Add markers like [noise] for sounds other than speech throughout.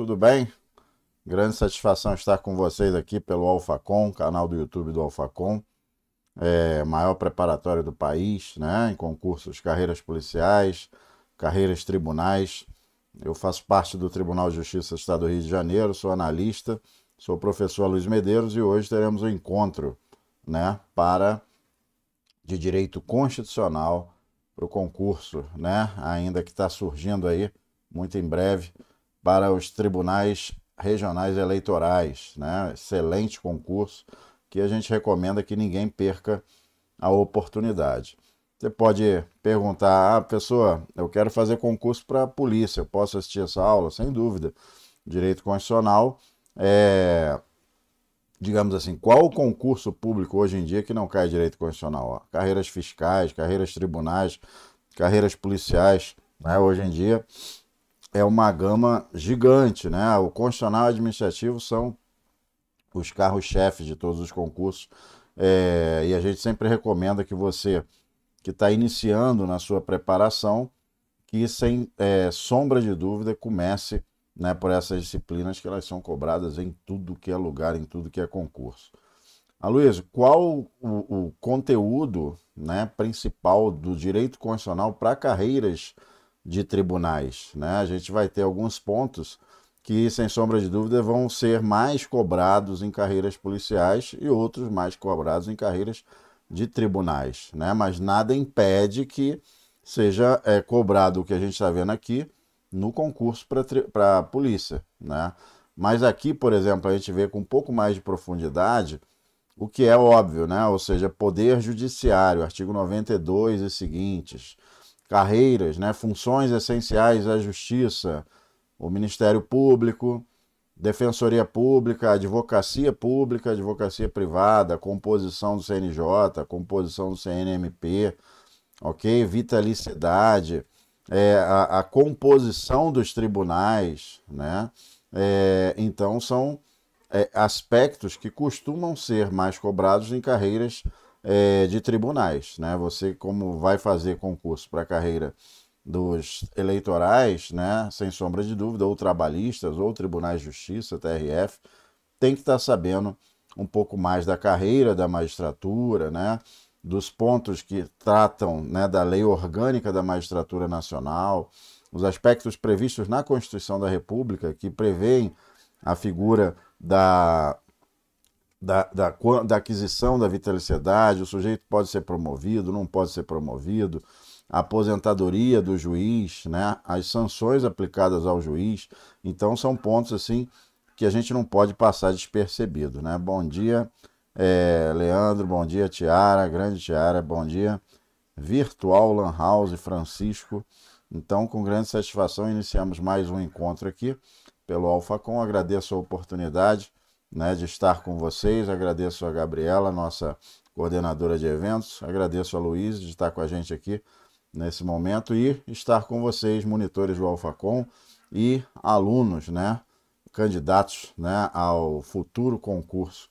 tudo bem? Grande satisfação estar com vocês aqui pelo Alfacom, canal do YouTube do Alfacom, é, maior preparatório do país, né? Em concursos, carreiras policiais, carreiras tribunais. Eu faço parte do Tribunal de Justiça do Estado do Rio de Janeiro, sou analista, sou professor Luiz Medeiros e hoje teremos um encontro, né, para de direito constitucional para o concurso, né? Ainda que está surgindo aí muito em breve para os tribunais regionais eleitorais. Né? Excelente concurso que a gente recomenda que ninguém perca a oportunidade. Você pode perguntar, ah, pessoa, eu quero fazer concurso para a polícia, eu posso assistir essa aula? Sem dúvida. Direito constitucional é, digamos assim, qual o concurso público hoje em dia que não cai direito constitucional? Carreiras fiscais, carreiras tribunais, carreiras policiais, né? Hoje em dia é uma gama gigante, né? O constitucional administrativo são os carros-chefes de todos os concursos. É, e a gente sempre recomenda que você que está iniciando na sua preparação, que sem é, sombra de dúvida comece né, por essas disciplinas que elas são cobradas em tudo que é lugar, em tudo que é concurso. Aloysio, qual o, o conteúdo né, principal do direito constitucional para carreiras de tribunais. Né? A gente vai ter alguns pontos que, sem sombra de dúvida, vão ser mais cobrados em carreiras policiais e outros mais cobrados em carreiras de tribunais. Né? Mas nada impede que seja é, cobrado o que a gente está vendo aqui no concurso para a polícia. Né? Mas aqui, por exemplo, a gente vê com um pouco mais de profundidade o que é óbvio, né? ou seja, poder judiciário, artigo 92 e seguintes carreiras, né, funções essenciais à justiça, o Ministério Público, Defensoria Pública, Advocacia Pública, Advocacia Privada, composição do CNJ, composição do CNMP, ok? Vitalicidade, é, a, a, composição dos tribunais, né? É, então, são é, aspectos que costumam ser mais cobrados em carreiras é, de tribunais. Né? Você, como vai fazer concurso para a carreira dos eleitorais, né, sem sombra de dúvida, ou trabalhistas, ou tribunais de justiça, TRF, tem que estar tá sabendo um pouco mais da carreira da magistratura, né, dos pontos que tratam né, da lei orgânica da magistratura nacional, os aspectos previstos na Constituição da República, que prevêem a figura da da, da, da aquisição da vitaliciedade, o sujeito pode ser promovido, não pode ser promovido, a aposentadoria do juiz, né, as sanções aplicadas ao juiz. Então são pontos assim que a gente não pode passar despercebido. Né? Bom dia, é, Leandro, bom dia, Tiara, grande Tiara, bom dia, Virtual Lan House, Francisco. Então, com grande satisfação, iniciamos mais um encontro aqui pelo Alfacom. Agradeço a oportunidade né, de estar com vocês. Agradeço a Gabriela, nossa coordenadora de eventos. Agradeço a Luiz de estar com a gente aqui nesse momento e estar com vocês, monitores do Alfacom e alunos, né, candidatos né, ao futuro concurso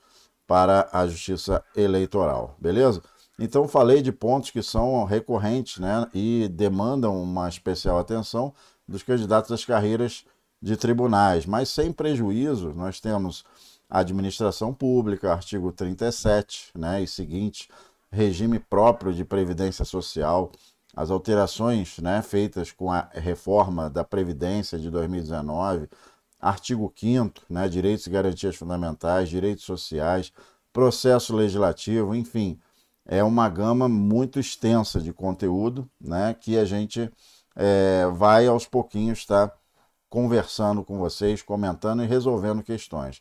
para a Justiça Eleitoral, beleza? Então falei de pontos que são recorrentes né, e demandam uma especial atenção dos candidatos às carreiras de tribunais, mas sem prejuízo, nós temos administração pública, artigo 37 né, e seguinte, regime próprio de previdência social, as alterações né, feitas com a reforma da Previdência de 2019, artigo 5 né, direitos e garantias fundamentais, direitos sociais, processo legislativo, enfim, é uma gama muito extensa de conteúdo né, que a gente é, vai aos pouquinhos estar tá, conversando com vocês, comentando e resolvendo questões.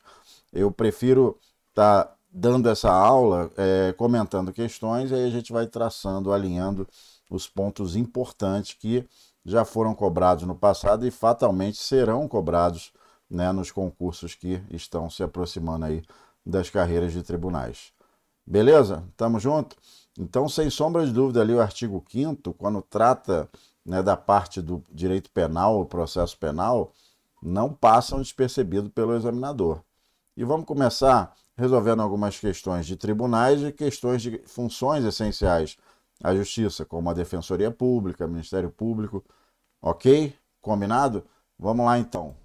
Eu prefiro estar tá dando essa aula, é, comentando questões, e aí a gente vai traçando, alinhando os pontos importantes que já foram cobrados no passado e fatalmente serão cobrados né, nos concursos que estão se aproximando aí das carreiras de tribunais. Beleza? Tamo junto? Então, sem sombra de dúvida, ali o artigo 5 quando trata né, da parte do direito penal, o processo penal, não passam despercebido pelo examinador. E vamos começar resolvendo algumas questões de tribunais e questões de funções essenciais à justiça, como a Defensoria Pública, Ministério Público. Ok? Combinado? Vamos lá então.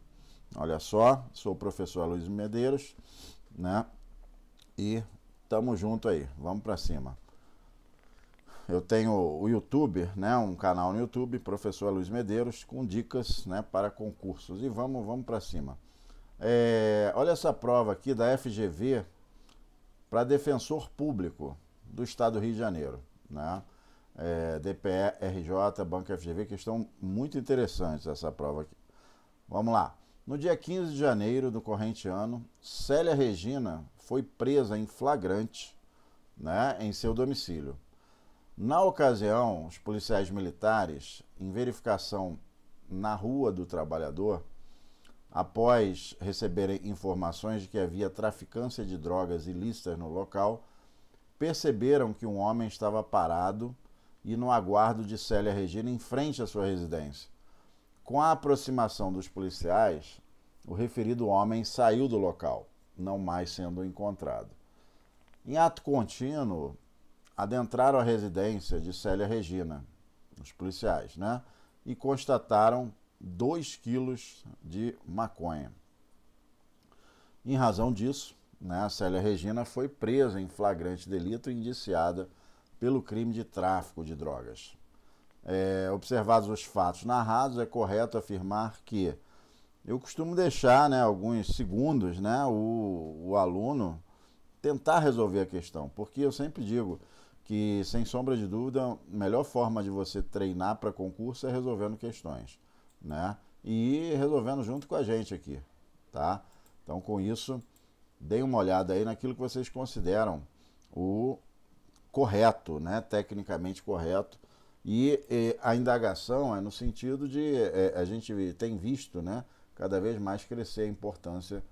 Olha só, sou o professor Luiz Medeiros, né? E tamo junto aí, vamos para cima. Eu tenho o YouTube, né, um canal no YouTube, professor Luiz Medeiros, com dicas, né, para concursos. E vamos, vamos para cima. É, olha essa prova aqui da FGV para defensor público do Estado do Rio de Janeiro, né? É, DPE, RJ, Banco FGV, questão muito interessante essa prova aqui. Vamos lá. No dia 15 de janeiro do corrente ano, Célia Regina foi presa em flagrante né, em seu domicílio. Na ocasião, os policiais militares, em verificação na Rua do Trabalhador, Após receberem informações de que havia traficância de drogas ilícitas no local, perceberam que um homem estava parado e no aguardo de Célia Regina em frente à sua residência. Com a aproximação dos policiais, o referido homem saiu do local, não mais sendo encontrado. Em ato contínuo, adentraram a residência de Célia Regina, os policiais, né? E constataram 2 quilos de maconha. Em razão disso, né, Célia Regina foi presa em flagrante delito e indiciada pelo crime de tráfico de drogas. É, observados os fatos narrados, é correto afirmar que eu costumo deixar né, alguns segundos né, o, o aluno tentar resolver a questão, porque eu sempre digo que, sem sombra de dúvida, a melhor forma de você treinar para concurso é resolvendo questões né? E resolvendo junto com a gente aqui, tá? Então, com isso, deem uma olhada aí naquilo que vocês consideram o correto, né? Tecnicamente correto. E, e a indagação é no sentido de é, a gente tem visto, né? Cada vez mais crescer a importância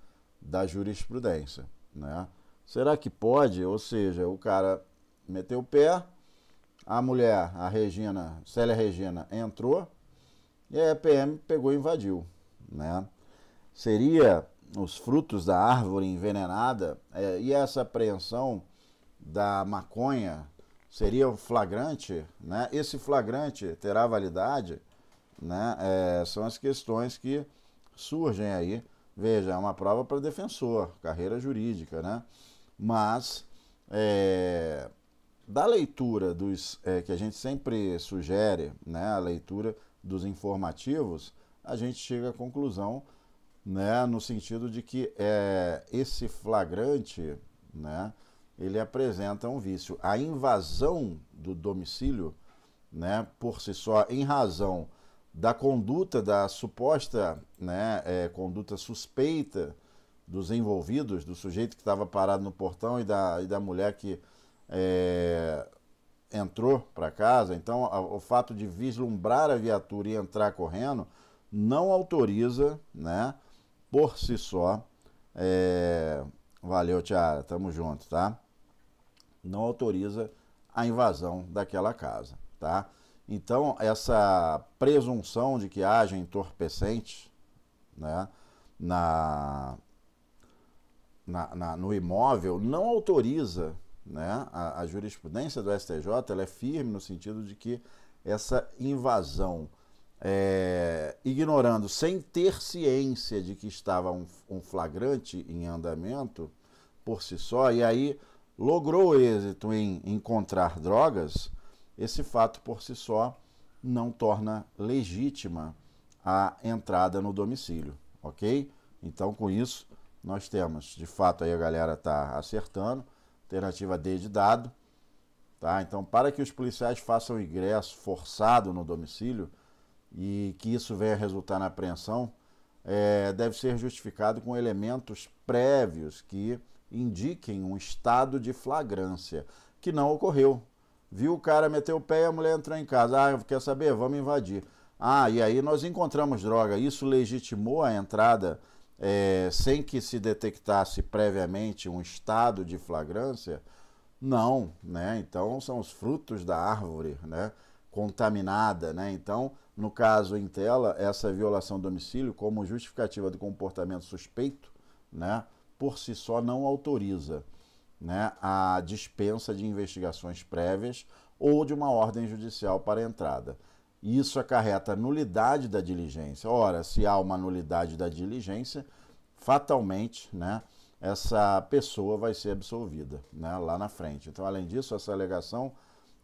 da jurisprudência, né? Será que pode? Ou seja, o cara meteu o pé, a mulher, a Regina, Célia Regina, entrou, e aí a PM pegou e invadiu. Né? Seria os frutos da árvore envenenada é, e essa apreensão da maconha seria um flagrante, né? Esse flagrante terá validade, né? É, são as questões que surgem aí. Veja, é uma prova para defensor, carreira jurídica, né? Mas é, da leitura dos é, que a gente sempre sugere, né? A leitura dos informativos, a gente chega à conclusão, né, no sentido de que é, esse flagrante, né, ele apresenta um vício. A invasão do domicílio, né, por si só, em razão da conduta, da suposta né, é, conduta suspeita dos envolvidos, do sujeito que estava parado no portão e da, e da mulher que é, entrou para casa, então a, o fato de vislumbrar a viatura e entrar correndo não autoriza, né, por si só. É... Valeu, Tiara, tamo junto, tá? Não autoriza a invasão daquela casa, tá? Então, essa presunção de que haja entorpecente né, na, na, na, no imóvel não autoriza né? A, a jurisprudência do STJ ela é firme no sentido de que essa invasão, é, ignorando, sem ter ciência de que estava um, um flagrante em andamento por si só, e aí logrou êxito em encontrar drogas, esse fato por si só não torna legítima a entrada no domicílio, ok? Então, com isso, nós temos, de fato, aí a galera está acertando, Alternativa D de dado. Tá? Então, para que os policiais façam ingresso forçado no domicílio e que isso venha a resultar na apreensão, é, deve ser justificado com elementos prévios que indiquem um estado de flagrância, que não ocorreu. Viu o cara meter o pé e a mulher entrar em casa. Ah, quer saber? Vamos invadir. Ah, e aí nós encontramos droga. Isso legitimou a entrada é, sem que se detectasse previamente um estado de flagrância, não, né? Então são os frutos da árvore, né? Contaminada, né? Então, no caso em tela, essa violação do domicílio, como justificativa de comportamento suspeito, né? Por si só não autoriza, né? A dispensa de investigações prévias ou de uma ordem judicial para entrada e isso acarreta a nulidade da diligência. Ora, se há uma nulidade da diligência, fatalmente, né, essa pessoa vai ser absolvida, né, lá na frente. Então, além disso, essa alegação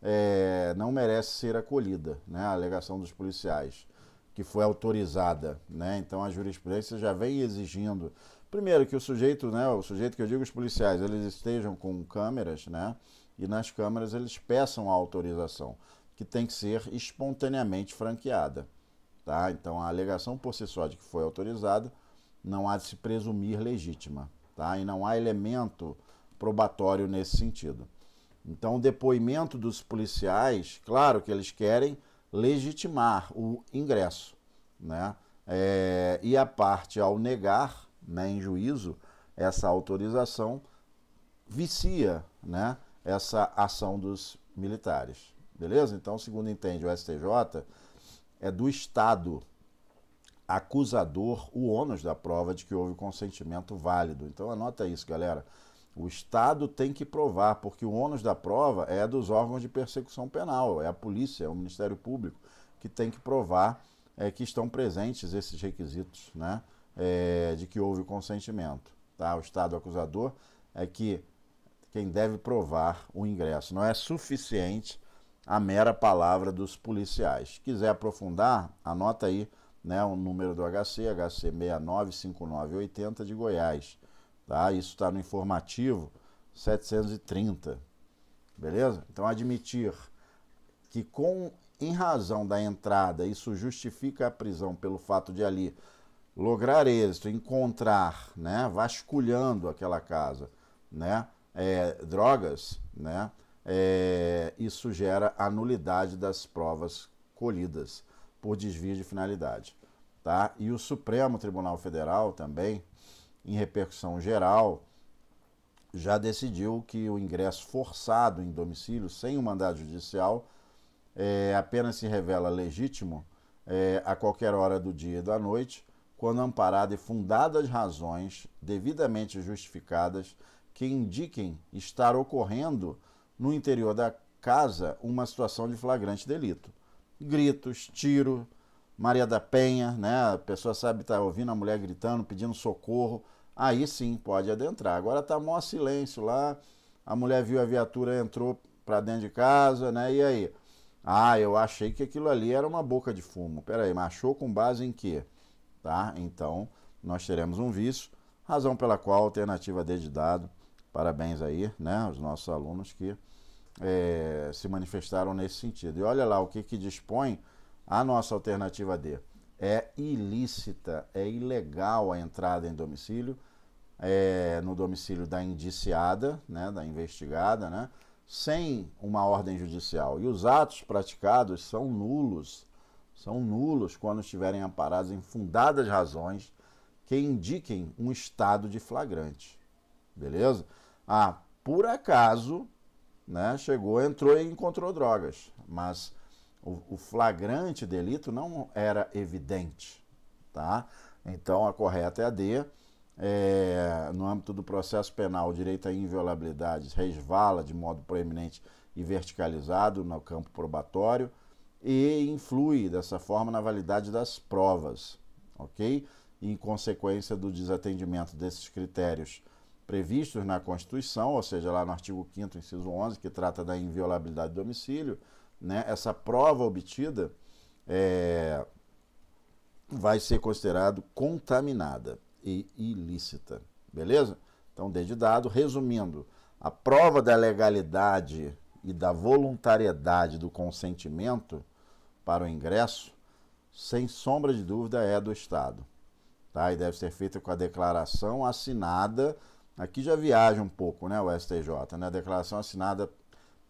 é, não merece ser acolhida, né, a alegação dos policiais que foi autorizada, né? Então a jurisprudência já vem exigindo, primeiro que o sujeito, né, o sujeito que eu digo os policiais, eles estejam com câmeras, né? E nas câmeras eles peçam a autorização que tem que ser espontaneamente franqueada. Tá? Então, a alegação por si só de que foi autorizada não há de se presumir legítima, tá? E não há elemento probatório nesse sentido. Então, o depoimento dos policiais, claro que eles querem legitimar o ingresso, né? É, e a parte, ao negar, né, em juízo, essa autorização, vicia, né, essa ação dos militares. Beleza? Então, segundo entende o STJ, é do Estado acusador o ônus da prova de que houve consentimento válido. Então, anota isso, galera. O Estado tem que provar, porque o ônus da prova é dos órgãos de persecução penal, é a polícia, é o Ministério Público que tem que provar é, que estão presentes esses requisitos, né? É, de que houve consentimento. Tá? O Estado acusador é que quem deve provar o ingresso. Não é suficiente a mera palavra dos policiais. Se quiser aprofundar, anota aí né, o número do HC, HC 695980 de Goiás. Tá? Isso está no informativo 730. Beleza? Então, admitir que com em razão da entrada, isso justifica a prisão pelo fato de ali lograr êxito, encontrar, né, vasculhando aquela casa, né, é, drogas, né, é, isso gera a nulidade das provas colhidas por desvio de finalidade. Tá? E o Supremo Tribunal Federal também, em repercussão geral, já decidiu que o ingresso forçado em domicílio sem o um mandado judicial é, apenas se revela legítimo é, a qualquer hora do dia e da noite, quando amparado e fundadas razões devidamente justificadas que indiquem estar ocorrendo no interior da casa uma situação de flagrante delito. Gritos, tiro, Maria da Penha, né? A pessoa sabe estar tá ouvindo a mulher gritando, pedindo socorro. Aí sim pode adentrar. Agora tá maior silêncio lá. A mulher viu a viatura, entrou para dentro de casa, né? E aí? Ah, eu achei que aquilo ali era uma boca de fumo. Pera aí, machou com base em quê? Tá? Então, nós teremos um vício, razão pela qual a alternativa D de dado. Parabéns aí, né, aos nossos alunos que é, se manifestaram nesse sentido. E olha lá o que, que dispõe a nossa alternativa D. É ilícita, é ilegal a entrada em domicílio, é, no domicílio da indiciada, né, da investigada, né, sem uma ordem judicial. E os atos praticados são nulos, são nulos quando estiverem amparados em fundadas razões que indiquem um estado de flagrante. Beleza? Ah, por acaso, né, chegou, entrou e encontrou drogas, mas o, o flagrante delito não era evidente, tá? Então a correta é a D. É, no âmbito do processo penal, o direito à inviolabilidade resvala de modo proeminente e verticalizado no campo probatório e influi dessa forma na validade das provas, ok? E, em consequência do desatendimento desses critérios previstos na Constituição, ou seja, lá no artigo 5º, inciso 11, que trata da inviolabilidade do domicílio, né, essa prova obtida é, vai ser considerado contaminada e ilícita, beleza? Então, desde dado, resumindo, a prova da legalidade e da voluntariedade do consentimento para o ingresso, sem sombra de dúvida, é do Estado, tá? E deve ser feita com a declaração assinada Aqui já viaja um pouco, né, o STJ, né? A declaração assinada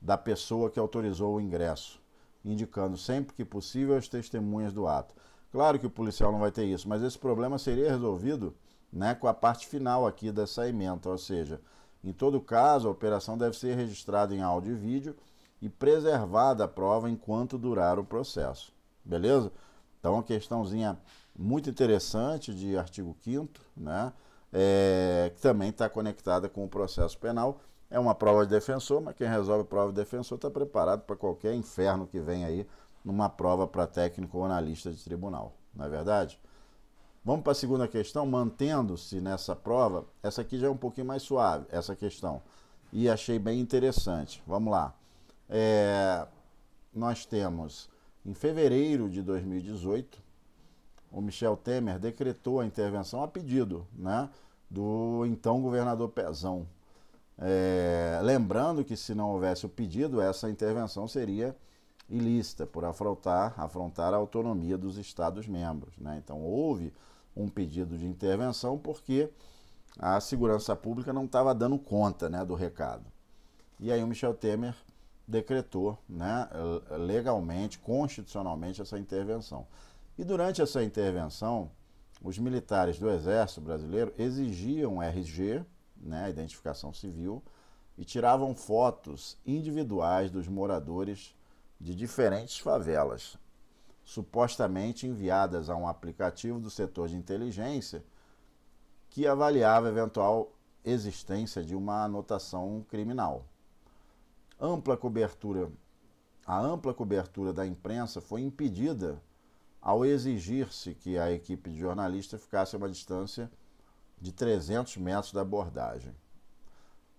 da pessoa que autorizou o ingresso, indicando sempre que possível as testemunhas do ato. Claro que o policial não vai ter isso, mas esse problema seria resolvido, né, com a parte final aqui dessa ementa, ou seja, em todo caso, a operação deve ser registrada em áudio e vídeo e preservada a prova enquanto durar o processo. Beleza? Então, uma questãozinha muito interessante de artigo 5 né? é, que também está conectada com o processo penal. É uma prova de defensor, mas quem resolve a prova de defensor está preparado para qualquer inferno que vem aí numa prova para técnico ou analista de tribunal, não é verdade? Vamos para a segunda questão, mantendo-se nessa prova, essa aqui já é um pouquinho mais suave, essa questão, e achei bem interessante. Vamos lá. É, nós temos, em fevereiro de 2018, o Michel Temer decretou a intervenção a pedido, né? do então governador Pezão. É, lembrando que se não houvesse o pedido, essa intervenção seria ilícita por afrontar, afrontar a autonomia dos Estados-membros. Né? Então houve um pedido de intervenção porque a segurança pública não estava dando conta né, do recado. E aí o Michel Temer decretou né, legalmente, constitucionalmente, essa intervenção. E durante essa intervenção, os militares do Exército Brasileiro exigiam RG, né, identificação civil, e tiravam fotos individuais dos moradores de diferentes favelas, supostamente enviadas a um aplicativo do setor de inteligência que avaliava a eventual existência de uma anotação criminal. Ampla cobertura, a ampla cobertura da imprensa foi impedida ao exigir-se que a equipe de jornalistas ficasse a uma distância de 300 metros da abordagem.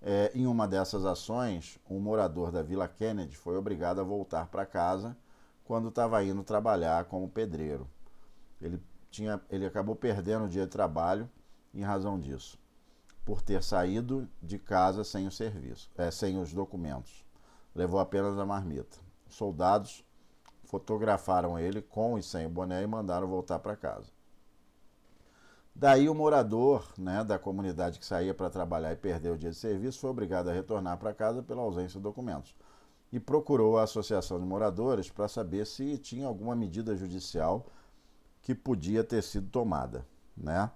É, em uma dessas ações, um morador da Vila Kennedy foi obrigado a voltar para casa quando estava indo trabalhar como pedreiro. Ele, tinha, ele acabou perdendo o dia de trabalho em razão disso, por ter saído de casa sem o serviço, é, sem os documentos. Levou apenas a marmita. Soldados Fotografaram ele com e sem o boné e mandaram voltar para casa. Daí o morador né, da comunidade que saía para trabalhar e perdeu o dia de serviço foi obrigado a retornar para casa pela ausência de documentos e procurou a Associação de Moradores para saber se tinha alguma medida judicial que podia ter sido tomada. Né?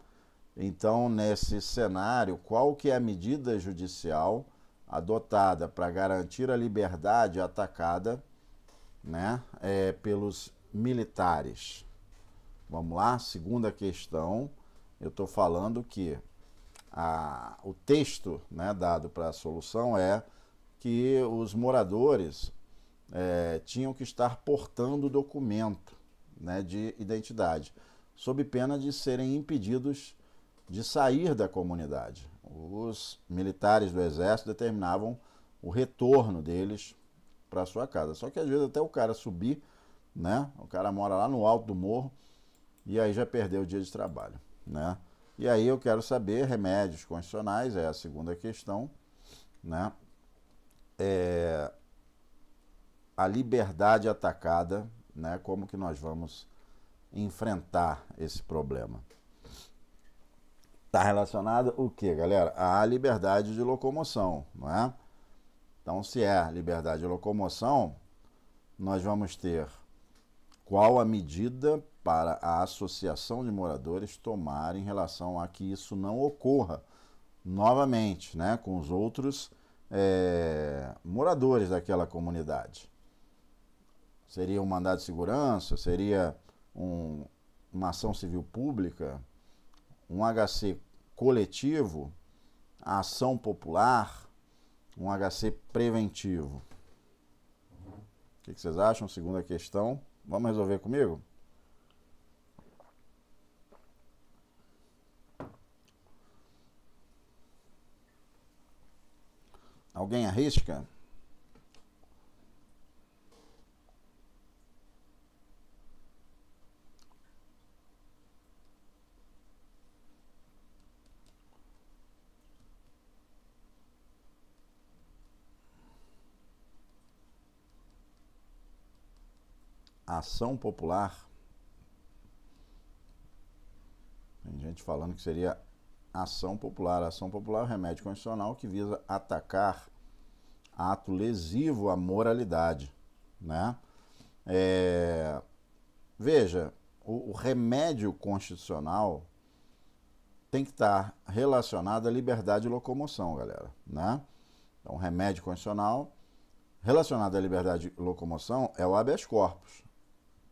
Então, nesse cenário, qual que é a medida judicial adotada para garantir a liberdade atacada né, é, pelos militares. Vamos lá, segunda questão. Eu estou falando que a, o texto né, dado para a solução é que os moradores é, tinham que estar portando documento né, de identidade, sob pena de serem impedidos de sair da comunidade. Os militares do exército determinavam o retorno deles para sua casa. Só que às vezes até o cara subir, né? O cara mora lá no alto do morro e aí já perdeu o dia de trabalho, né? E aí eu quero saber remédios constitucionais, é a segunda questão, né? É, a liberdade atacada, né? Como que nós vamos enfrentar esse problema? Está relacionado o que, galera? A liberdade de locomoção, não é? Então, se é liberdade de locomoção, nós vamos ter qual a medida para a associação de moradores tomar em relação a que isso não ocorra novamente, né, com os outros é, moradores daquela comunidade. Seria um mandado de segurança? Seria um, uma ação civil pública? Um HC coletivo? A ação popular? um HC preventivo. O que vocês acham? Segunda questão. Vamos resolver comigo? Alguém arrisca? ação popular. Tem gente falando que seria ação popular. Ação popular é um remédio constitucional que visa atacar ato lesivo à moralidade. Né? É... Veja, o, o remédio constitucional tem que estar relacionado à liberdade de locomoção, galera. Né? Então, remédio constitucional relacionado à liberdade de locomoção é o habeas corpus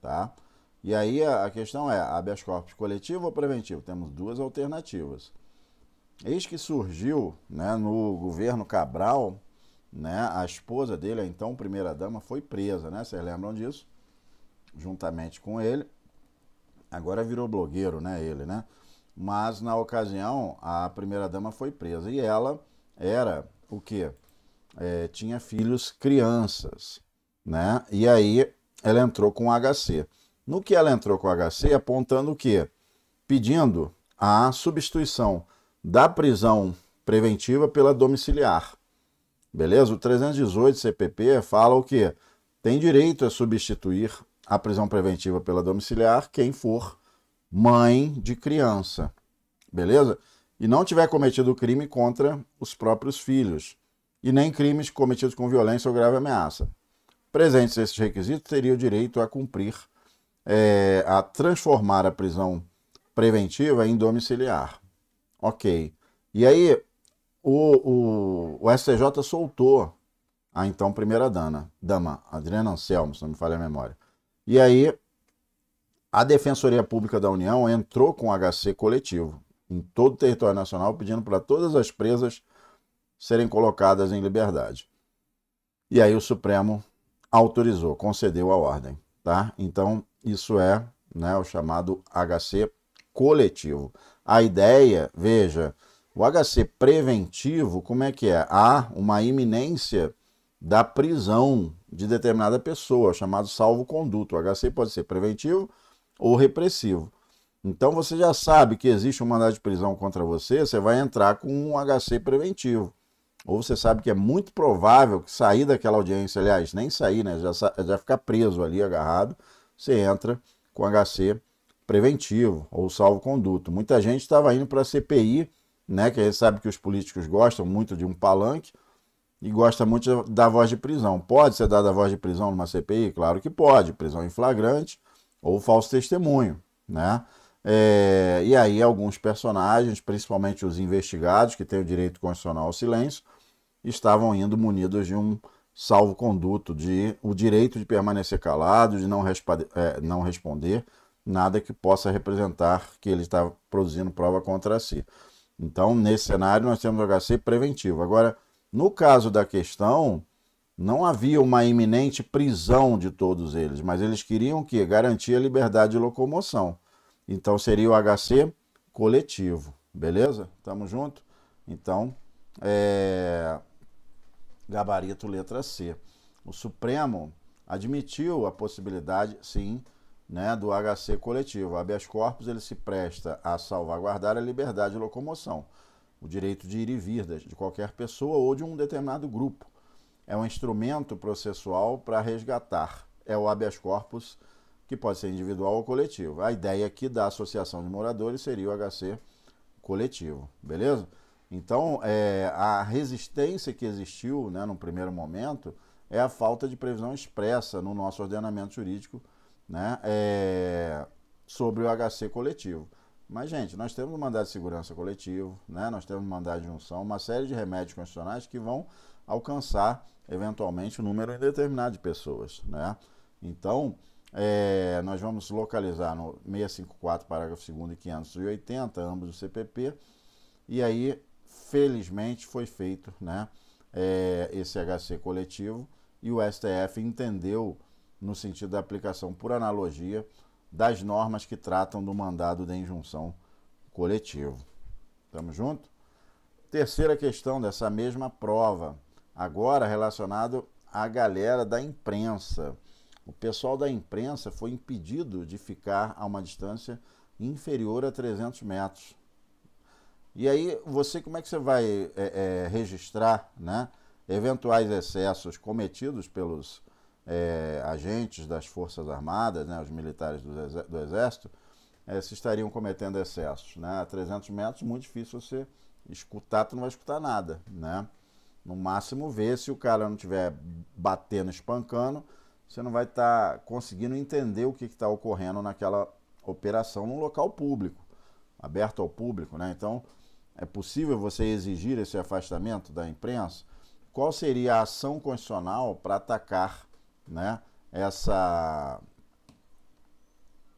tá? E aí a, questão é, habeas corpus coletivo ou preventivo? Temos duas alternativas. Eis que surgiu, né, no governo Cabral, né, a esposa dele, a então primeira-dama, foi presa, né? Vocês lembram disso? Juntamente com ele. Agora virou blogueiro, né, ele, né? Mas na ocasião, a primeira-dama foi presa e ela era o quê? É, tinha filhos crianças, né? E aí ela entrou com HC. No que ela entrou com HC, apontando o quê? Pedindo a substituição da prisão preventiva pela domiciliar. Beleza? O 318 CPP fala o quê? Tem direito a substituir a prisão preventiva pela domiciliar quem for mãe de criança. Beleza? E não tiver cometido crime contra os próprios filhos. E nem crimes cometidos com violência ou grave ameaça. Presentes esses requisitos, teria o direito a cumprir, é, a transformar a prisão preventiva em domiciliar. Ok. E aí, o, o, o STJ soltou a então primeira dana, dama, Adriana Anselmo, se não me falha a memória. E aí, a Defensoria Pública da União entrou com HC coletivo em todo o território nacional, pedindo para todas as presas serem colocadas em liberdade. E aí o Supremo autorizou, concedeu a ordem, tá? Então, isso é né, o chamado HC coletivo. A ideia, veja, o HC preventivo, como é que é? Há uma iminência da prisão de determinada pessoa, chamado salvo-conduto. O HC pode ser preventivo ou repressivo. Então você já sabe que existe um mandado de prisão contra você, você vai entrar com um HC preventivo ou você sabe que é muito provável que sair daquela audiência, aliás, nem sair, né? Já, já ficar preso ali, agarrado, você entra com HC preventivo ou salvo-conduto. Muita gente estava indo para a CPI, né? Que a gente sabe que os políticos gostam muito de um palanque e gosta muito da voz de prisão. Pode ser dada a voz de prisão numa CPI? Claro que pode, prisão em flagrante ou falso testemunho, né? É, e aí alguns personagens, principalmente os investigados, que têm o direito constitucional ao silêncio, estavam indo munidos de um salvo-conduto, de o direito de permanecer calado, de não, é, não responder nada que possa representar que ele está produzindo prova contra si. Então, nesse cenário, nós temos o HC preventivo. Agora, no caso da questão, não havia uma iminente prisão de todos eles, mas eles queriam que garantir a liberdade de locomoção. Então, seria o HC coletivo, beleza? Tamo junto? Então, é, gabarito letra C. O Supremo admitiu a possibilidade, sim, né, do HC coletivo. O habeas corpus ele se presta a salvaguardar a liberdade de locomoção, o direito de ir e vir de qualquer pessoa ou de um determinado grupo. É um instrumento processual para resgatar. É o habeas corpus que pode ser individual ou coletivo. A ideia aqui da associação de moradores seria o HC coletivo, beleza? Então, é, a resistência que existiu né, no primeiro momento é a falta de previsão expressa no nosso ordenamento jurídico né, é, sobre o HC coletivo. Mas, gente, nós temos o mandado de segurança coletivo, né, nós temos o mandado de junção, uma série de remédios constitucionais que vão alcançar, eventualmente, um número indeterminado de pessoas. Né? Então, é, nós vamos localizar no 654, parágrafo 2 e 580, ambos o CPP, e aí Felizmente foi feito né, é, esse HC coletivo e o STF entendeu, no sentido da aplicação por analogia, das normas que tratam do mandado de injunção coletivo. Tamo junto? Terceira questão dessa mesma prova, agora relacionado à galera da imprensa. O pessoal da imprensa foi impedido de ficar a uma distância inferior a 300 metros e aí, você como é que você vai é, é, registrar né, eventuais excessos cometidos pelos é, agentes das Forças Armadas, né, os militares do, do Exército, é, se estariam cometendo excessos? Né? A 300 metros, muito difícil você escutar, tu não vai escutar nada. Né? No máximo, ver se o cara não estiver batendo, espancando, você não vai estar tá conseguindo entender o que está ocorrendo naquela operação num local público, aberto ao público. Né? Então é possível você exigir esse afastamento da imprensa? Qual seria a ação constitucional para atacar né, essa,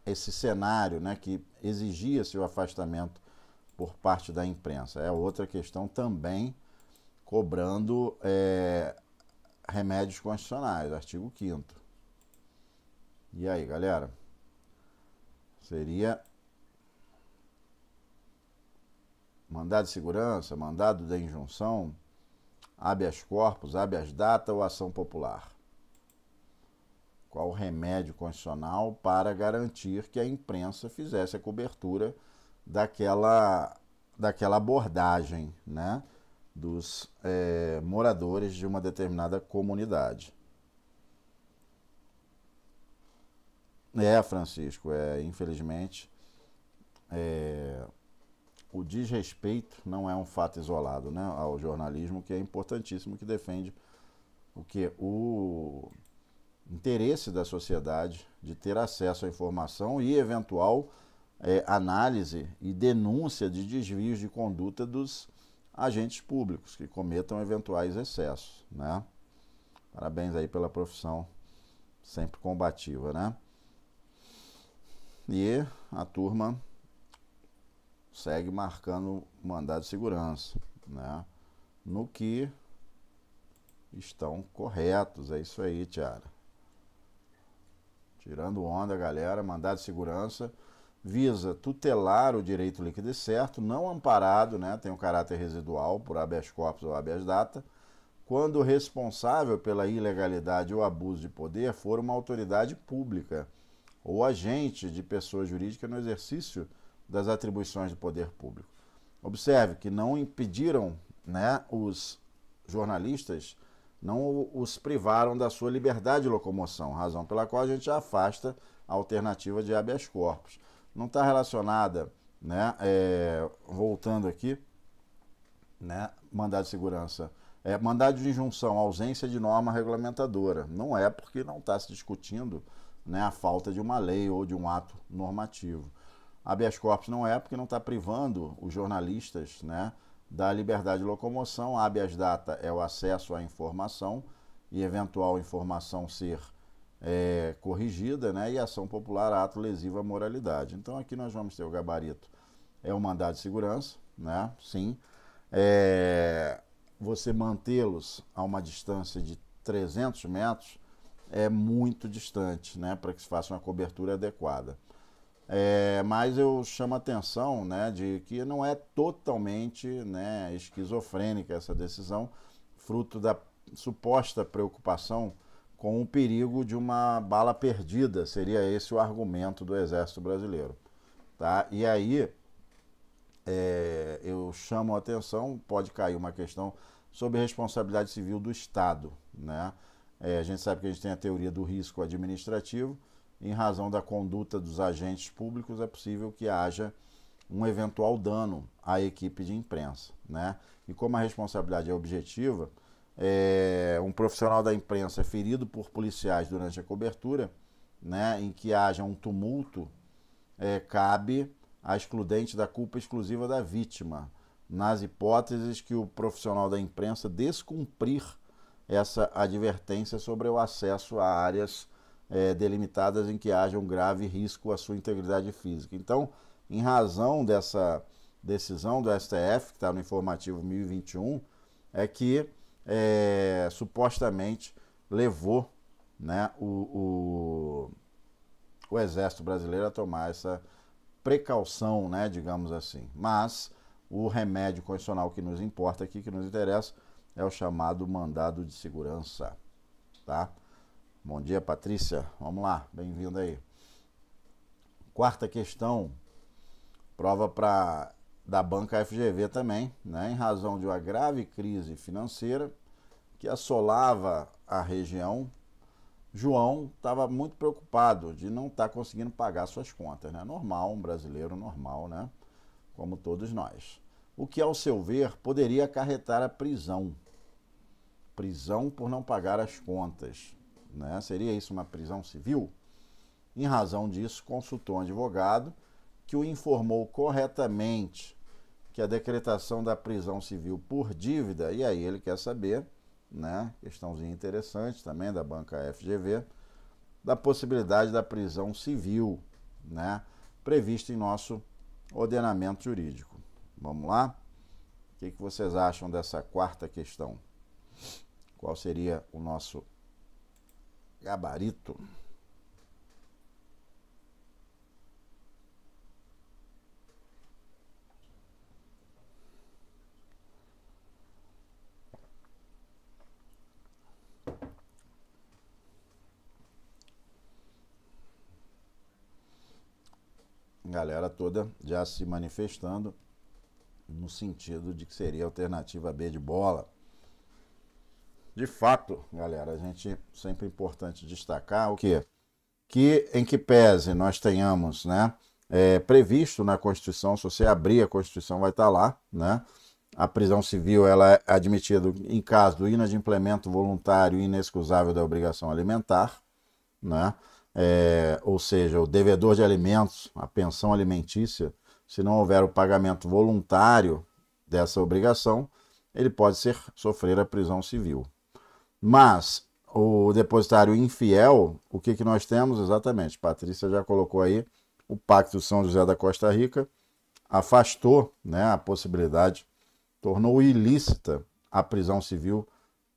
esse cenário né, que exigia seu afastamento por parte da imprensa? É outra questão também cobrando é, remédios constitucionais, artigo 5. E aí, galera? Seria mandado de segurança, mandado da injunção, habeas corpus, habeas data ou ação popular? Qual o remédio constitucional para garantir que a imprensa fizesse a cobertura daquela, daquela abordagem né, dos é, moradores de uma determinada comunidade? É, Francisco, é, infelizmente, é, o desrespeito não é um fato isolado né, ao jornalismo, que é importantíssimo, que defende o que o interesse da sociedade de ter acesso à informação e eventual é, análise e denúncia de desvios de conduta dos agentes públicos que cometam eventuais excessos, né? Parabéns aí pela profissão sempre combativa, né? E a turma segue marcando mandado de segurança, né? No que estão corretos, é isso aí, Tiara. Tirando onda, galera, mandado de segurança visa tutelar o direito líquido e certo, não amparado, né? Tem um caráter residual por habeas corpus ou habeas data, quando o responsável pela ilegalidade ou abuso de poder for uma autoridade pública ou agente de pessoa jurídica no exercício das atribuições do poder público. Observe que não impediram né, os jornalistas, não os privaram da sua liberdade de locomoção, razão pela qual a gente afasta a alternativa de habeas corpus. Não está relacionada, né, é, voltando aqui, né, mandado de segurança, é, mandado de injunção, ausência de norma regulamentadora. Não é porque não está se discutindo né, a falta de uma lei ou de um ato normativo. Habeas corpus não é porque não está privando os jornalistas né, da liberdade de locomoção. Habeas data é o acesso à informação e eventual informação ser é, corrigida, né, e ação popular, ato lesivo à moralidade. Então aqui nós vamos ter o gabarito. É o mandado de segurança, né? Sim. É, você mantê-los a uma distância de 300 metros é muito distante, né, para que se faça uma cobertura adequada. É, mas eu chamo a atenção né, de que não é totalmente né, esquizofrênica essa decisão, fruto da suposta preocupação com o perigo de uma bala perdida, seria esse o argumento do Exército Brasileiro. Tá? E aí é, eu chamo a atenção, pode cair uma questão sobre responsabilidade civil do Estado. Né? É, a gente sabe que a gente tem a teoria do risco administrativo, em razão da conduta dos agentes públicos, é possível que haja um eventual dano à equipe de imprensa. Né? E como a responsabilidade é objetiva, é, um profissional da imprensa é ferido por policiais durante a cobertura, né, em que haja um tumulto, é, cabe a excludente da culpa exclusiva da vítima, nas hipóteses que o profissional da imprensa descumprir essa advertência sobre o acesso a áreas é, delimitadas em que haja um grave risco à sua integridade física. Então, em razão dessa decisão do STF, que está no informativo 1021, é que é, supostamente levou né, o, o, o, Exército Brasileiro a tomar essa precaução, né, digamos assim. Mas o remédio constitucional que nos importa aqui, que nos interessa, é o chamado mandado de segurança. Tá? Bom dia, Patrícia. Vamos lá, bem-vindo aí. Quarta questão, prova para da banca FGV também, né? Em razão de uma grave crise financeira que assolava a região, João estava muito preocupado de não estar tá conseguindo pagar suas contas, né? Normal, um brasileiro normal, né? Como todos nós. O que, ao seu ver, poderia acarretar a prisão. Prisão por não pagar as contas. Né? Seria isso uma prisão civil? Em razão disso, consultou um advogado que o informou corretamente que a decretação da prisão civil por dívida, e aí ele quer saber, né, questãozinha interessante também da banca FGV, da possibilidade da prisão civil, né, prevista em nosso ordenamento jurídico. Vamos lá? O que, que vocês acham dessa quarta questão? Qual seria o nosso gabarito. Galera toda já se manifestando no sentido de que seria alternativa B de bola de fato, galera, a gente sempre é importante destacar o quê? Que em que pese nós tenhamos, né, é, previsto na Constituição, se você abrir a Constituição vai estar tá lá, né? A prisão civil ela é admitida em caso do inadimplemento voluntário e inexcusável da obrigação alimentar, né? É, ou seja, o devedor de alimentos, a pensão alimentícia, se não houver o pagamento voluntário dessa obrigação, ele pode ser, sofrer a prisão civil. Mas o depositário infiel, o que, que nós temos exatamente? Patrícia já colocou aí o Pacto São José da Costa Rica, afastou né, a possibilidade, tornou ilícita a prisão civil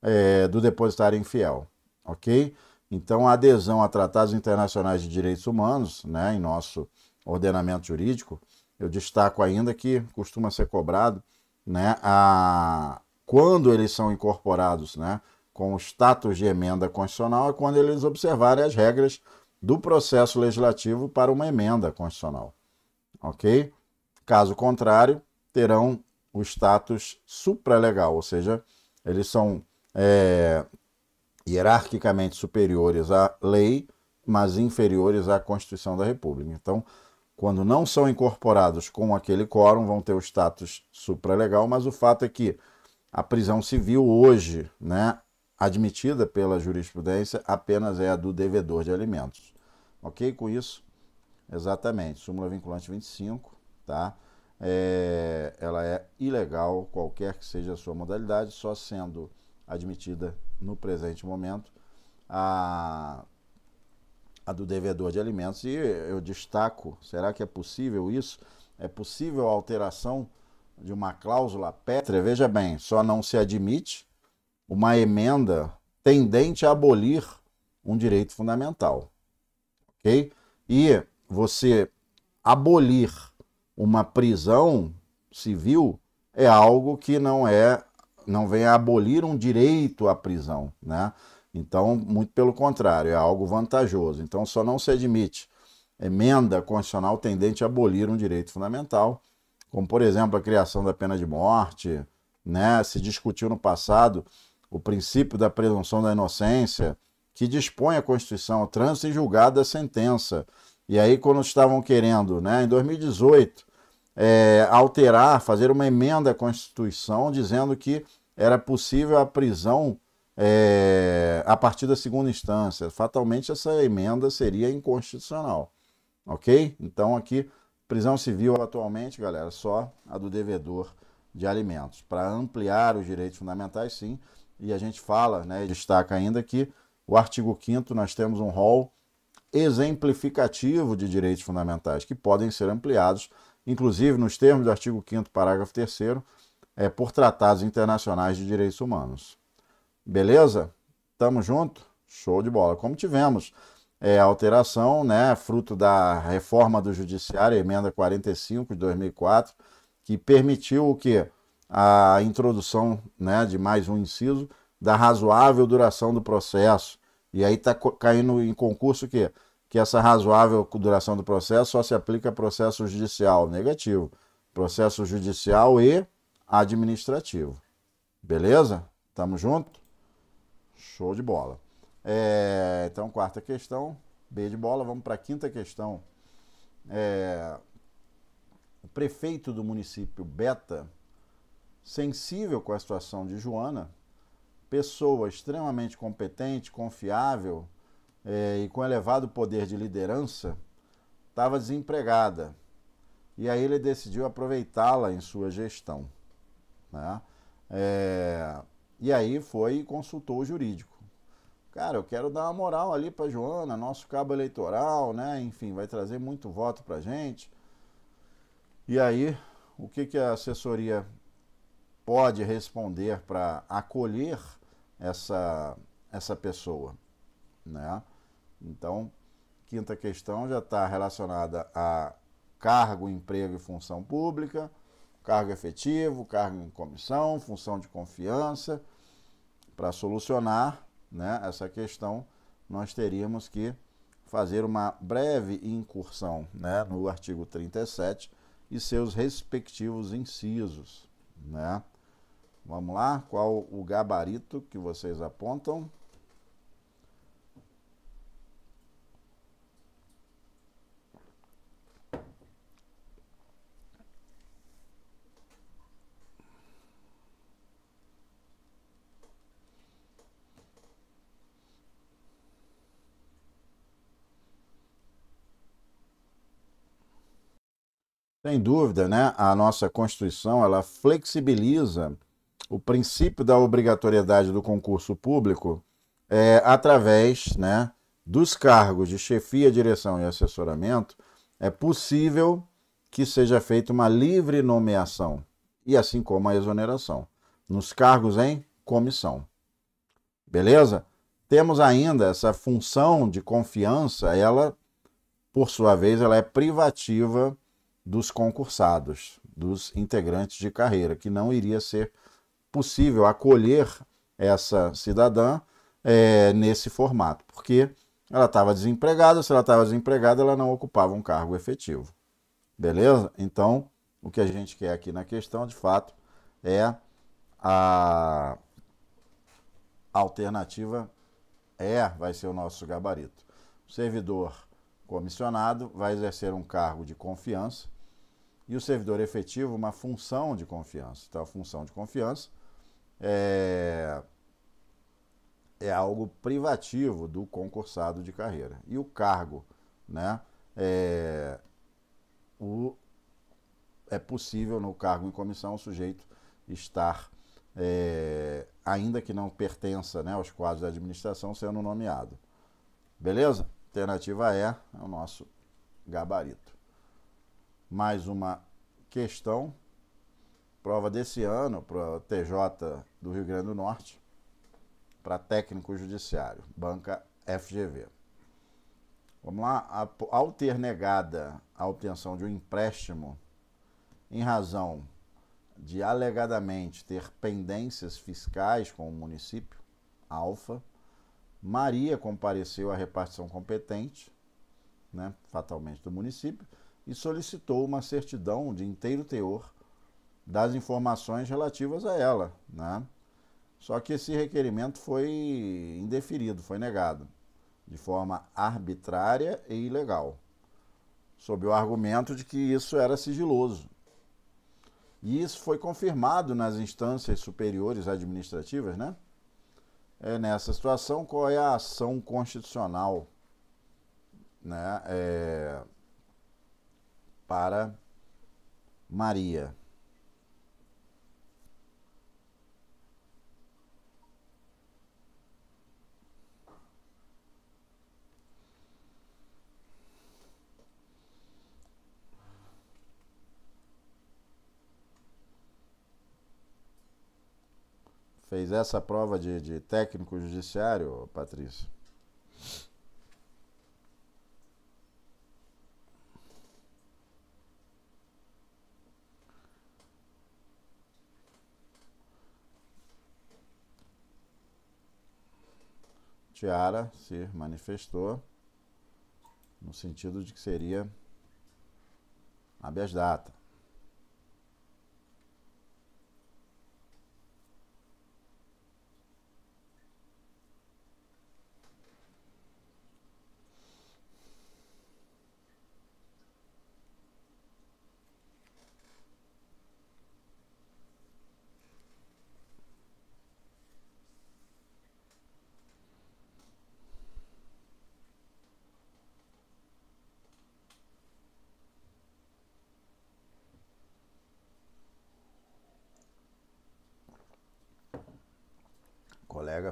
é, do depositário infiel, ok? Então, a adesão a tratados internacionais de direitos humanos, né, em nosso ordenamento jurídico, eu destaco ainda que costuma ser cobrado, né, a, quando eles são incorporados, né, com o status de emenda constitucional é quando eles observarem as regras do processo legislativo para uma emenda constitucional. Ok? Caso contrário, terão o status supralegal, ou seja, eles são é, hierarquicamente superiores à lei, mas inferiores à Constituição da República. Então, quando não são incorporados com aquele quórum, vão ter o status supralegal, mas o fato é que a prisão civil hoje, né, admitida pela jurisprudência apenas é a do devedor de alimentos. Ok? Com isso, exatamente, súmula vinculante 25, tá? É, ela é ilegal, qualquer que seja a sua modalidade, só sendo admitida no presente momento a, a do devedor de alimentos. E eu destaco: será que é possível isso? É possível a alteração de uma cláusula pétrea? Veja bem, só não se admite uma emenda tendente a abolir um direito fundamental. Ok? E você abolir uma prisão civil é algo que não é não vem a abolir um direito à prisão, né? Então, muito pelo contrário, é algo vantajoso. Então, só não se admite emenda constitucional tendente a abolir um direito fundamental, como por exemplo a criação da pena de morte, né? Se discutiu no passado o princípio da presunção da inocência, que dispõe a Constituição, o trânsito em julgado da sentença. E aí, quando estavam querendo, né, em 2018, é, alterar, fazer uma emenda à Constituição, dizendo que era possível a prisão é, a partir da segunda instância. Fatalmente, essa emenda seria inconstitucional. Ok? Então, aqui, prisão civil atualmente, galera, só a do devedor de alimentos. Para ampliar os direitos fundamentais, sim, e a gente fala, né, destaca ainda que o artigo 5 nós temos um rol exemplificativo de direitos fundamentais que podem ser ampliados, inclusive nos termos do artigo 5 parágrafo 3 é, por tratados internacionais de direitos humanos. Beleza? Tamo junto? Show de bola. Como tivemos é, alteração, né, fruto da reforma do judiciário, emenda 45 de 2004, que permitiu o que a introdução né, de mais um inciso da razoável duração do processo. E aí está caindo em concurso que que essa razoável duração do processo só se aplica a processo judicial negativo, processo judicial e administrativo. Beleza? Tamo junto? Show de bola. É, então, quarta questão, B de bola, vamos para a quinta questão. É, o prefeito do município Beta sensível com a situação de Joana, pessoa extremamente competente, confiável é, e com elevado poder de liderança, estava desempregada. E aí ele decidiu aproveitá-la em sua gestão. Né? É, e aí foi e consultou o jurídico. Cara, eu quero dar uma moral ali para Joana, nosso cabo eleitoral, né? Enfim, vai trazer muito voto para gente. E aí, o que, que a assessoria pode responder para acolher essa, essa pessoa. Né? Então, quinta questão já está relacionada a cargo, emprego e função pública, cargo efetivo, cargo em comissão, função de confiança. Para solucionar né, essa questão, nós teríamos que fazer uma breve incursão né, no artigo 37 e seus respectivos incisos. Né? Vamos lá, qual o gabarito que vocês apontam? Sem dúvida, né? A nossa Constituição ela flexibiliza o princípio da obrigatoriedade do concurso público é, através né, dos cargos de chefia, direção e assessoramento, é possível que seja feita uma livre nomeação e assim como a exoneração nos cargos em comissão. Beleza? Temos ainda essa função de confiança, ela por sua vez, ela é privativa dos concursados, dos integrantes de carreira, que não iria ser possível acolher essa cidadã é, nesse formato, porque ela estava desempregada, se ela estava desempregada, ela não ocupava um cargo efetivo. Beleza? Então, o que a gente quer aqui na questão, de fato, é a alternativa é, vai ser o nosso gabarito. O servidor comissionado vai exercer um cargo de confiança e o servidor efetivo uma função de confiança. Então, a função de confiança é, é algo privativo do concursado de carreira. E o cargo, né? É, o, é possível no cargo em comissão o sujeito estar, é, ainda que não pertença né, aos quadros da administração, sendo nomeado. Beleza? Alternativa E é o nosso gabarito. Mais uma questão prova desse ano para TJ do Rio Grande do Norte, para técnico judiciário, banca FGV. Vamos lá, ao ter negada a obtenção de um empréstimo em razão de alegadamente ter pendências fiscais com o município, Alfa, Maria compareceu à repartição competente, né, fatalmente do município, e solicitou uma certidão de inteiro teor das informações relativas a ela. Né? Só que esse requerimento foi indeferido, foi negado, de forma arbitrária e ilegal, sob o argumento de que isso era sigiloso. E isso foi confirmado nas instâncias superiores administrativas, né? É, nessa situação, qual é a ação constitucional né, é, para Maria? fez essa prova de, de técnico judiciário, Patrícia? Tiara se manifestou no sentido de que seria habeas data.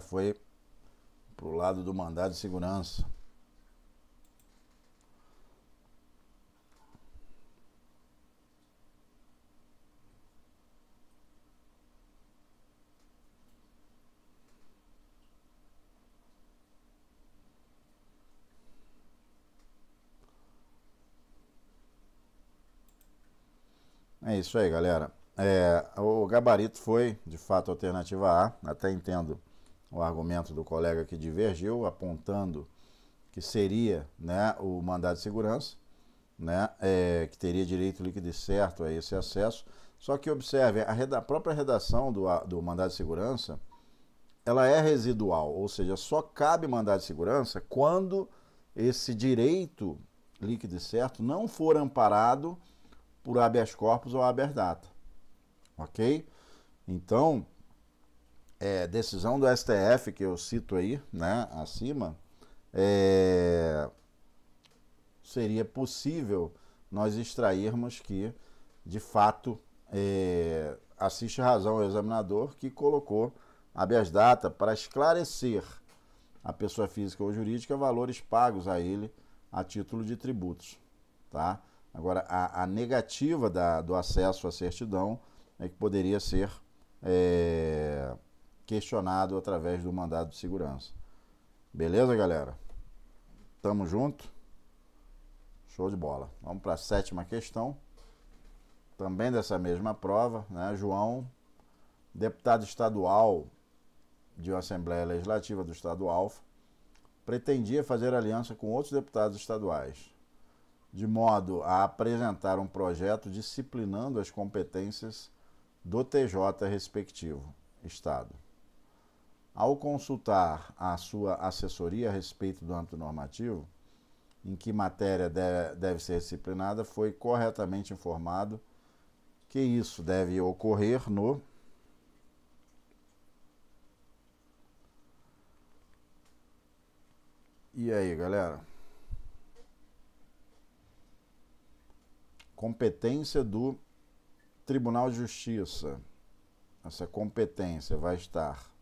foi pro lado do mandado de segurança. É isso aí, galera. É, o gabarito foi, de fato, alternativa A. Até entendo o argumento do colega que divergiu, apontando que seria né, o mandado de segurança, né, é, que teria direito líquido e certo a esse acesso. Só que observe, a, reda, a própria redação do, do mandado de segurança, ela é residual, ou seja, só cabe mandado de segurança quando esse direito líquido e certo não for amparado por habeas corpus ou habeas data. Ok? Então, é, decisão do STF que eu cito aí, né, acima, é, seria possível nós extrairmos que, de fato, é, assiste razão ao examinador que colocou habeas data para esclarecer a pessoa física ou jurídica valores pagos a ele a título de tributos, tá? Agora, a, a negativa da, do acesso à certidão é que poderia ser é, questionado através do mandado de segurança. Beleza, galera? Tamo junto? Show de bola. Vamos para a sétima questão. Também dessa mesma prova, né? João, deputado estadual de uma Assembleia Legislativa do Estado Alfa, pretendia fazer aliança com outros deputados estaduais, de modo a apresentar um projeto disciplinando as competências do TJ respectivo, Estado. Ao consultar a sua assessoria a respeito do âmbito normativo, em que matéria deve, ser disciplinada, foi corretamente informado que isso deve ocorrer no E aí, galera? Competência do Tribunal de Justiça. Essa competência vai estar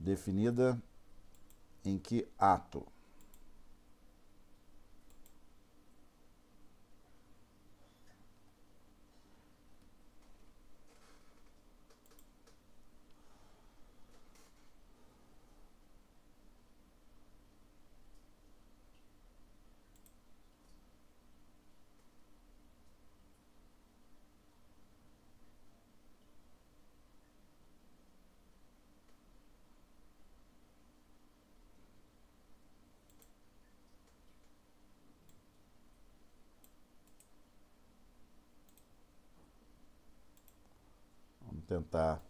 definida em que ato? there.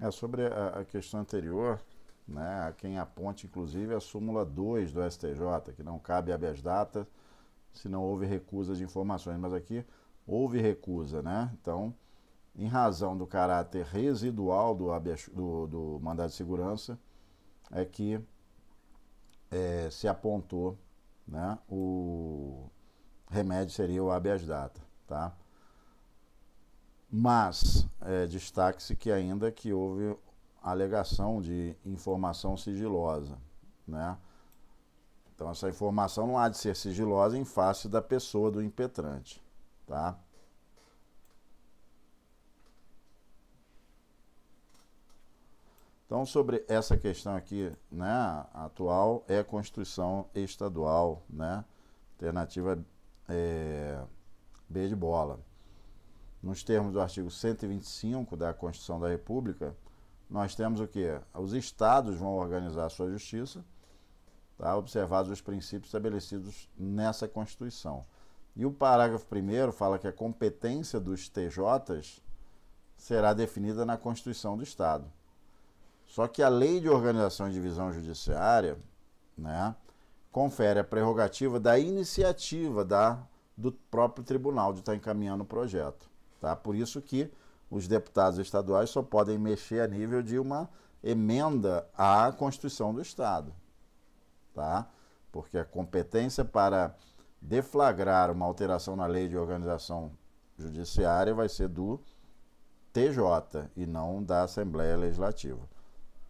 É, sobre a, a questão anterior, né, a quem aponte, inclusive, é a súmula 2 do STJ, que não cabe habeas data se não houve recusa de informações, mas aqui houve recusa, né? Então, em razão do caráter residual do, habeas, do, do mandado de segurança, é que é, se apontou, né, o remédio seria o habeas data, tá? Mas é, destaque-se que ainda que houve alegação de informação sigilosa, né? Então essa informação não há de ser sigilosa em face da pessoa do impetrante, tá? Então, sobre essa questão aqui, né, atual, é a Constituição Estadual, né, alternativa é, B de bola nos termos do artigo 125 da Constituição da República, nós temos o que? Os estados vão organizar a sua justiça, tá? observados os princípios estabelecidos nessa Constituição. E o parágrafo 1 fala que a competência dos TJs será definida na Constituição do Estado. Só que a Lei de Organização e Divisão Judiciária né, confere a prerrogativa da iniciativa da, do próprio tribunal de estar tá encaminhando o projeto. Tá? Por isso que os deputados estaduais só podem mexer a nível de uma emenda à Constituição do Estado. Tá? Porque a competência para deflagrar uma alteração na lei de organização judiciária vai ser do TJ e não da Assembleia Legislativa.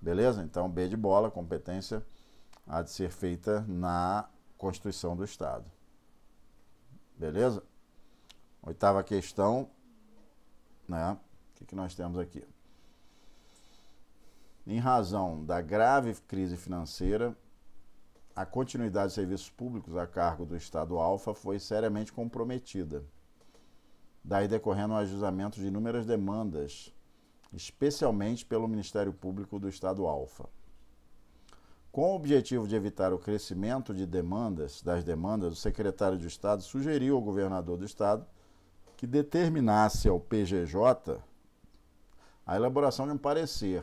Beleza? Então, B de bola, competência há de ser feita na Constituição do Estado. Beleza? Oitava questão, né? O que, que nós temos aqui? Em razão da grave crise financeira, a continuidade de serviços públicos a cargo do Estado Alfa foi seriamente comprometida. Daí decorrendo o ajustamento de inúmeras demandas, especialmente pelo Ministério Público do Estado Alfa. Com o objetivo de evitar o crescimento de demandas, das demandas, o secretário de Estado sugeriu ao governador do estado que determinasse ao PGJ a elaboração de um parecer,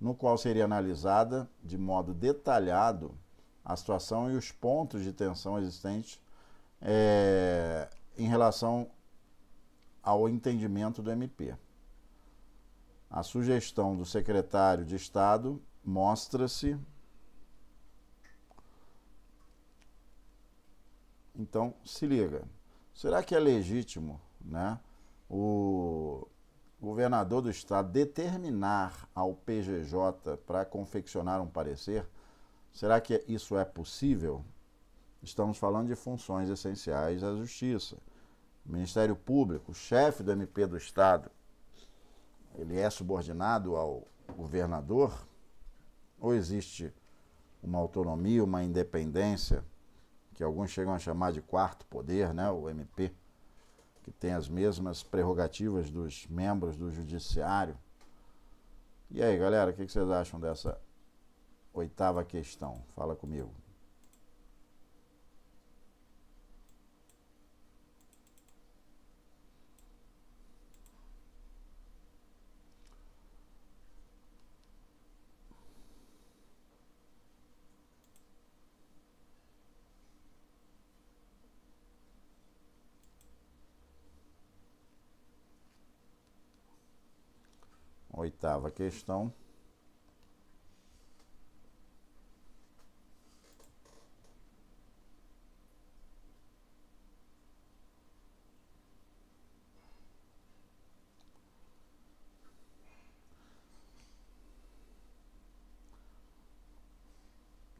no qual seria analisada de modo detalhado a situação e os pontos de tensão existentes é, em relação ao entendimento do MP. A sugestão do secretário de Estado mostra-se. Então, se liga. Será que é legítimo né, o governador do estado determinar ao PGJ para confeccionar um parecer, será que isso é possível? Estamos falando de funções essenciais da justiça. O Ministério Público, o chefe do MP do estado, ele é subordinado ao governador? Ou existe uma autonomia, uma independência, que alguns chegam a chamar de quarto poder, né, o MP? que tem as mesmas prerrogativas dos membros do judiciário. E aí, galera, o que vocês acham dessa oitava questão? Fala comigo. oitava questão.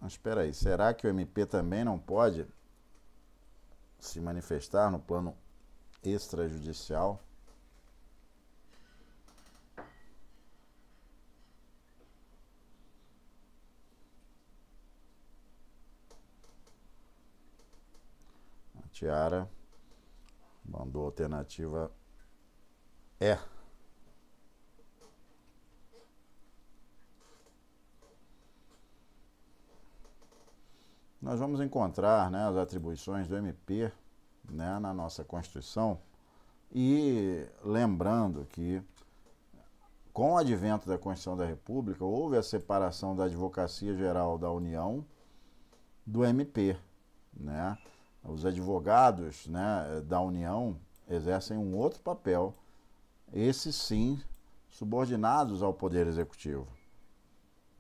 Mas espera aí, será que o MP também não pode se manifestar no plano extrajudicial? Tiara mandou alternativa E. Nós vamos encontrar né, as atribuições do MP né, na nossa Constituição e lembrando que com o advento da Constituição da República, houve a separação da Advocacia Geral da União do MP, né? os advogados né, da União exercem um outro papel, esses sim subordinados ao Poder Executivo.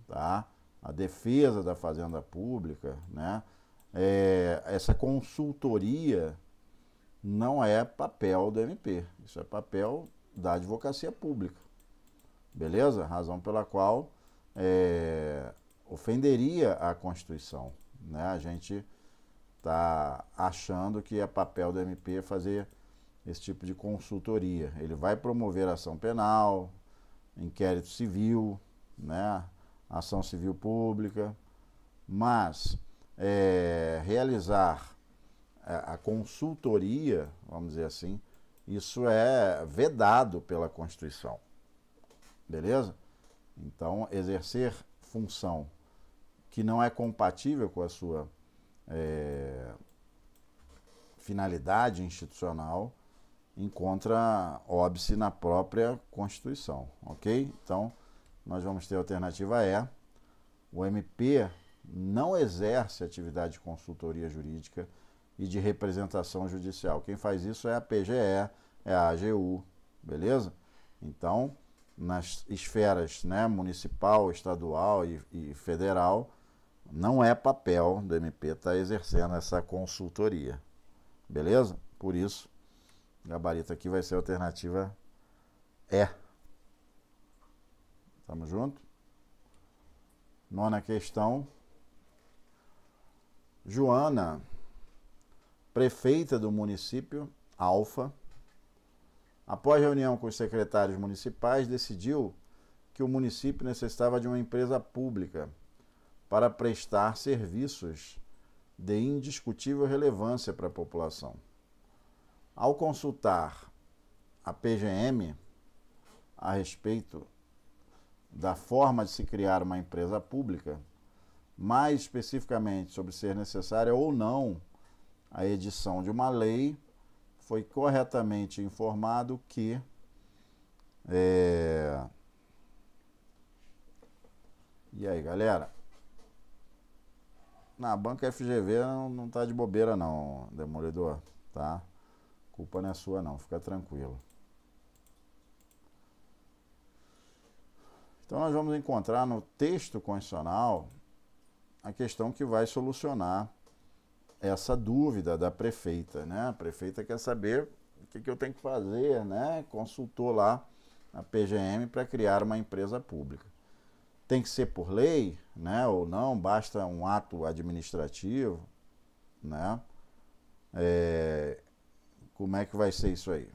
Tá? A defesa da fazenda pública, né? É, essa consultoria não é papel do MP, isso é papel da advocacia pública. Beleza? Razão pela qual é, ofenderia a Constituição. Né? A gente está achando que é papel do MP é fazer esse tipo de consultoria. Ele vai promover ação penal, inquérito civil, né, ação civil pública, mas é, realizar a, a consultoria, vamos dizer assim, isso é vedado pela Constituição. Beleza? Então, exercer função que não é compatível com a sua é, finalidade institucional encontra óbice na própria Constituição, ok? Então, nós vamos ter a alternativa E. É, o MP não exerce atividade de consultoria jurídica e de representação judicial. Quem faz isso é a PGE, é a AGU, beleza? Então, nas esferas né, municipal, estadual e, e federal, não é papel do MP estar tá exercendo essa consultoria. Beleza? Por isso, gabarito aqui vai ser a alternativa E. Tamo junto? Nona questão. Joana, prefeita do município Alfa, após reunião com os secretários municipais, decidiu que o município necessitava de uma empresa pública para prestar serviços de indiscutível relevância para a população. Ao consultar a PGM a respeito da forma de se criar uma empresa pública, mais especificamente sobre ser necessária ou não a edição de uma lei, foi corretamente informado que é... E aí, galera? na banca FGV não, não tá de bobeira não, demolidor, tá? Culpa não é sua não, fica tranquilo. Então nós vamos encontrar no texto constitucional a questão que vai solucionar essa dúvida da prefeita, né? A prefeita quer saber o que, que eu tenho que fazer, né? Consultou lá a PGM para criar uma empresa pública. Tem que ser por lei, né? Ou não, basta um ato administrativo, né? É, como é que vai ser isso aí?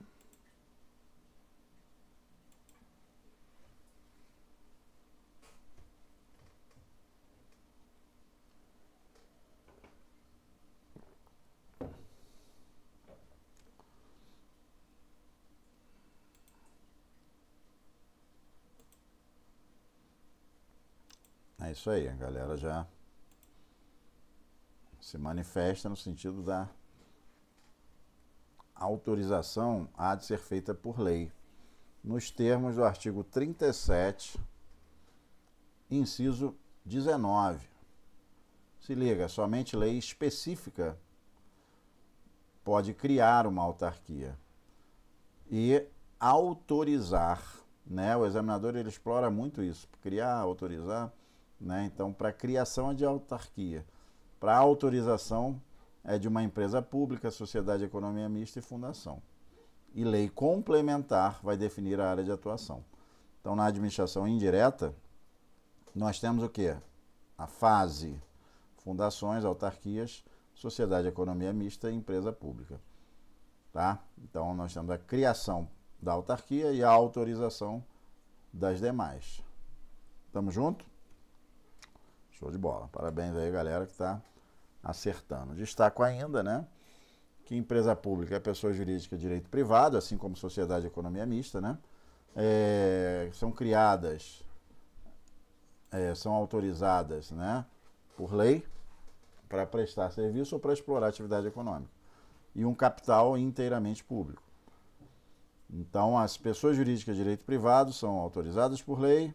isso aí, a galera já se manifesta no sentido da autorização há de ser feita por lei, nos termos do artigo 37, inciso 19. Se liga, somente lei específica pode criar uma autarquia e autorizar, né? O examinador ele explora muito isso, criar, autorizar né? Então, para criação é de autarquia. Para autorização é de uma empresa pública, sociedade economia mista e fundação. E lei complementar vai definir a área de atuação. Então, na administração indireta, nós temos o que? A fase fundações, autarquias, sociedade economia mista e empresa pública. Tá? Então, nós temos a criação da autarquia e a autorização das demais. Tamo junto? Show de bola. Parabéns aí, galera, que está acertando. Destaco ainda, né? Que empresa pública é pessoa jurídica direito privado, assim como sociedade e economia mista, né? É, são criadas, é, são autorizadas, né? Por lei, para prestar serviço ou para explorar atividade econômica. E um capital inteiramente público. Então, as pessoas jurídicas de direito privado são autorizadas por lei,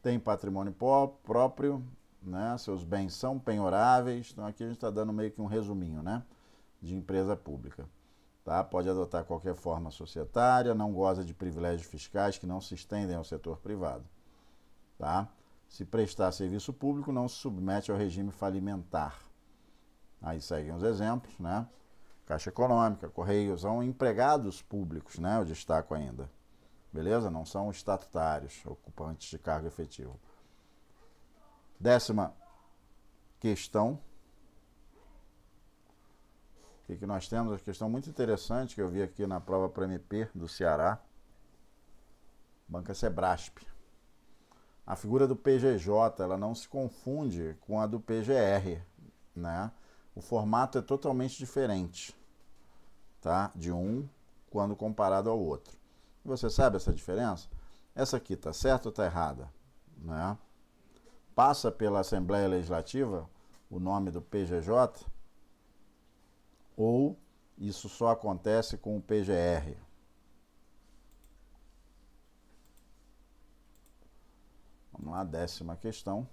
têm patrimônio próprio, né? seus bens são penhoráveis. Então aqui a gente está dando meio que um resuminho né? de empresa pública. Tá? Pode adotar qualquer forma societária, não goza de privilégios fiscais que não se estendem ao setor privado. Tá? Se prestar serviço público, não se submete ao regime falimentar. Aí seguem os exemplos, né? Caixa Econômica, Correios, são empregados públicos, né? Eu destaco ainda. Beleza? Não são estatutários, ocupantes de cargo efetivo. Décima questão. O que nós temos? Uma questão muito interessante que eu vi aqui na prova para MP do Ceará. Banca Sebrasp. A figura do PGJ ela não se confunde com a do PGR. Né? O formato é totalmente diferente tá? de um quando comparado ao outro. Você sabe essa diferença? Essa aqui está certa ou está errada? Né? passa pela Assembleia Legislativa, o nome do PGJ, ou isso só acontece com o PGR. Vamos lá, décima questão.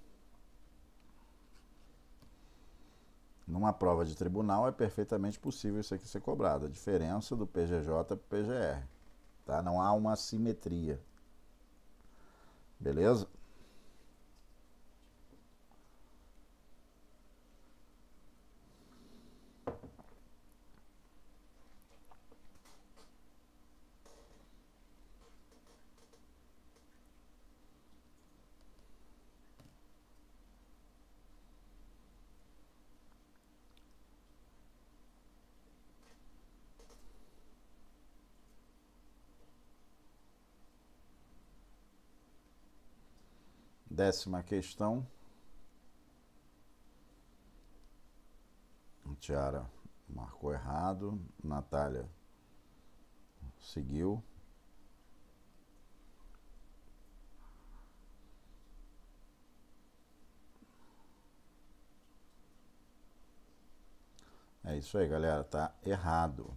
Numa prova de tribunal é perfeitamente possível isso aqui ser cobrado. A diferença do PGJ para o PGR. Tá? Não há uma simetria. Beleza? Décima questão. Tiara marcou errado. Natália seguiu. É isso aí, galera, tá errado.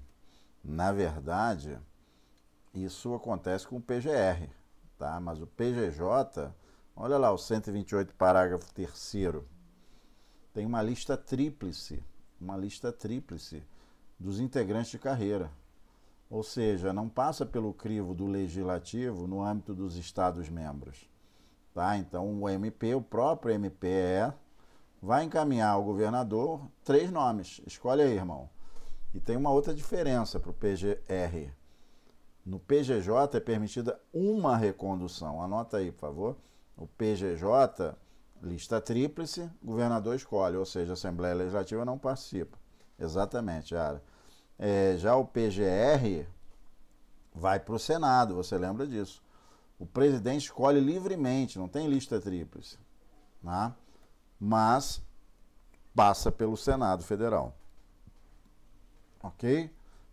Na verdade, isso acontece com o PGR, tá? Mas o PGJ Olha lá o 128, parágrafo 3. Tem uma lista tríplice, uma lista tríplice dos integrantes de carreira. Ou seja, não passa pelo crivo do legislativo no âmbito dos Estados-membros. Tá? Então, o MP, o próprio MPE, vai encaminhar ao governador três nomes. Escolhe aí, irmão. E tem uma outra diferença para o PGR. No PGJ é permitida uma recondução. Anota aí, por favor o PGJ, lista tríplice, governador escolhe, ou seja, a Assembleia Legislativa não participa. Exatamente, Ara. É, já o PGR vai para o Senado, você lembra disso. O presidente escolhe livremente, não tem lista tríplice. Né? Mas passa pelo Senado Federal. Ok?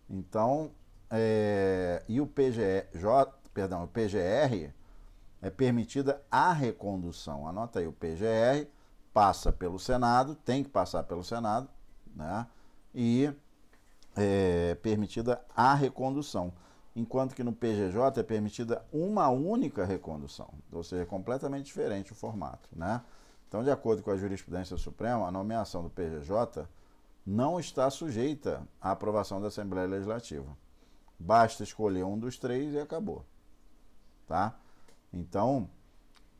Então, é, e o PGJ, perdão, o PGR é permitida a recondução. Anota aí o PGR, passa pelo Senado, tem que passar pelo Senado, né? E é permitida a recondução. Enquanto que no PGJ é permitida uma única recondução, ou seja, é completamente diferente o formato, né? Então, de acordo com a jurisprudência suprema, a nomeação do PGJ não está sujeita à aprovação da Assembleia Legislativa. Basta escolher um dos três e acabou. Tá? Então,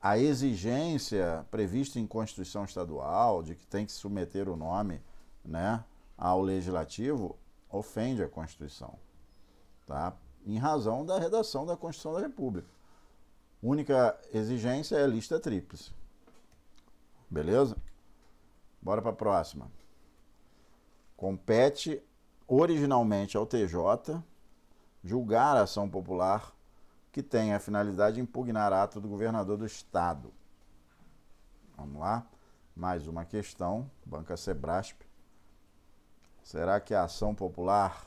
a exigência prevista em Constituição Estadual de que tem que submeter o nome né, ao Legislativo ofende a Constituição, tá? em razão da redação da Constituição da República. Única exigência é lista tríplice. Beleza? Bora para a próxima. Compete originalmente ao TJ julgar a ação popular que tem a finalidade de impugnar ato do governador do Estado. Vamos lá? Mais uma questão, Banca Sebrasp. Será que a ação popular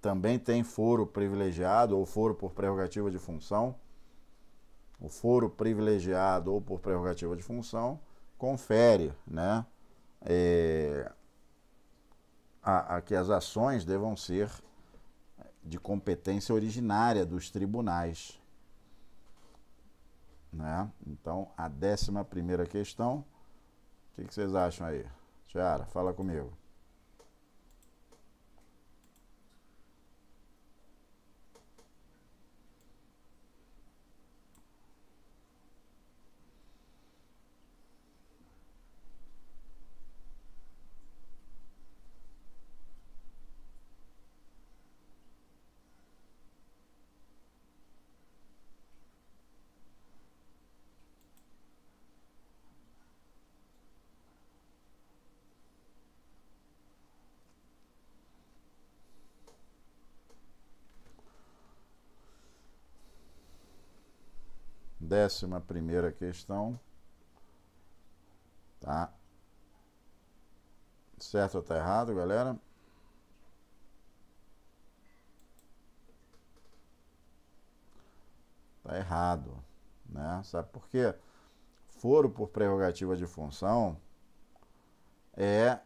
também tem foro privilegiado ou foro por prerrogativa de função? O foro privilegiado ou por prerrogativa de função confere né, é, a, a que as ações devam ser de competência originária dos tribunais. Né? Então, a décima primeira questão, o que, que vocês acham aí? Tiara, fala comigo. Décima primeira questão. Tá? Certo ou tá errado, galera? Tá errado, né? Sabe por quê? Foro por prerrogativa de função é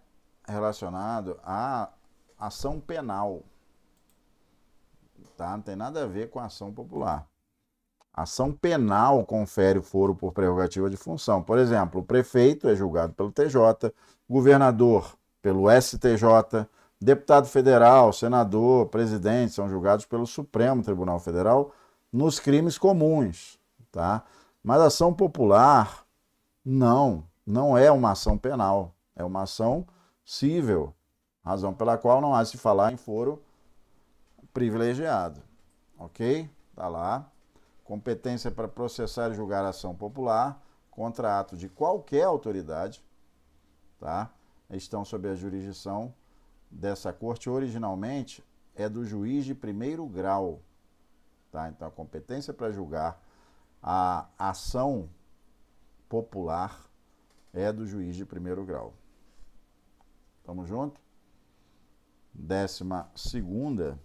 relacionado à ação penal. Tá? Não tem nada a ver com a ação popular. Ação penal confere foro por prerrogativa de função. Por exemplo, o prefeito é julgado pelo TJ, governador pelo STJ, deputado federal, senador, presidente são julgados pelo Supremo Tribunal Federal nos crimes comuns, tá? Mas ação popular não, não é uma ação penal, é uma ação civil, razão pela qual não há se falar em foro privilegiado. OK? Tá lá competência para processar e julgar ação popular contra ato de qualquer autoridade, tá? estão sob a jurisdição dessa corte. Originalmente é do juiz de primeiro grau. Tá? Então, a competência para julgar a ação popular é do juiz de primeiro grau. Tamo junto? Décima segunda,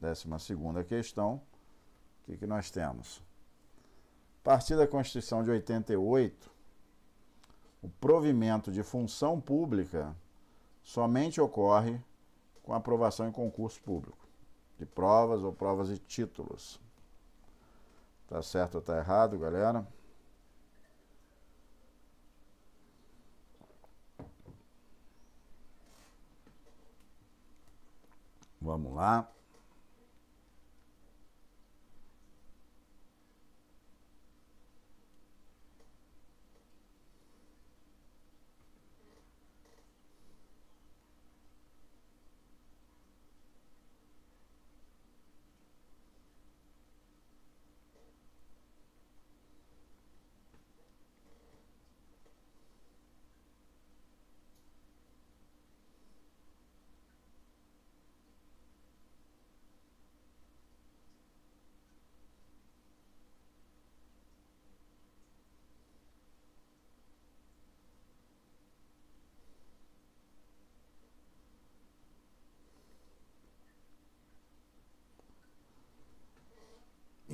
décima segunda questão. O que, que nós temos? A partir da Constituição de 88, o provimento de função pública somente ocorre com aprovação em concurso público, de provas ou provas e títulos. Tá certo ou tá errado, galera? Vamos lá.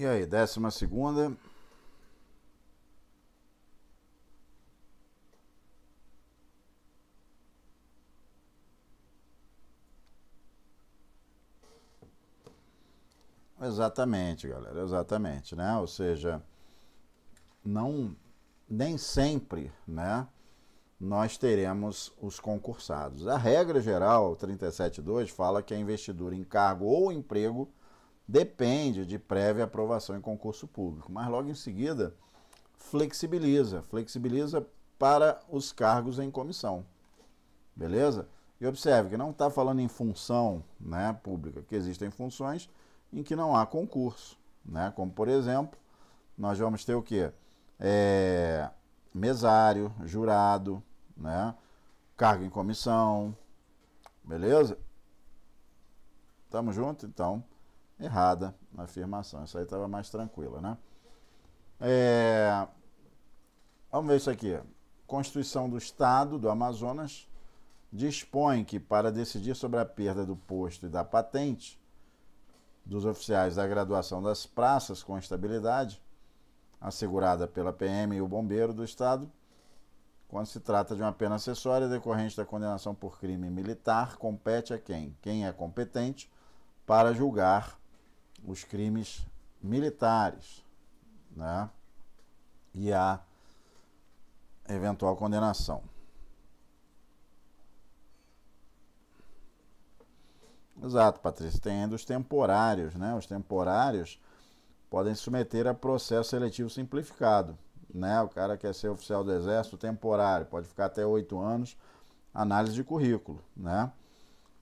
E aí, décima segunda. Exatamente, galera, exatamente, né? Ou seja, não nem sempre, né, nós teremos os concursados. A regra geral 372 fala que a investidura em cargo ou emprego depende de prévia aprovação em concurso público, mas logo em seguida flexibiliza, flexibiliza para os cargos em comissão. Beleza? E observe que não está falando em função né, pública, que existem funções em que não há concurso. Né? Como, por exemplo, nós vamos ter o quê? É, mesário, jurado, né? cargo em comissão, beleza? Tamo junto, então errada a afirmação. Isso aí estava mais tranquila, né? É... Vamos ver isso aqui. Constituição do Estado do Amazonas dispõe que, para decidir sobre a perda do posto e da patente dos oficiais da graduação das praças com estabilidade, assegurada pela PM e o Bombeiro do Estado, quando se trata de uma pena acessória decorrente da condenação por crime militar, compete a quem? Quem é competente para julgar os crimes militares, né? E a eventual condenação. Exato, Patrícia. Tem ainda os temporários, né? Os temporários podem se submeter a processo seletivo simplificado, né? O cara quer ser oficial do exército temporário, pode ficar até oito anos, análise de currículo, né?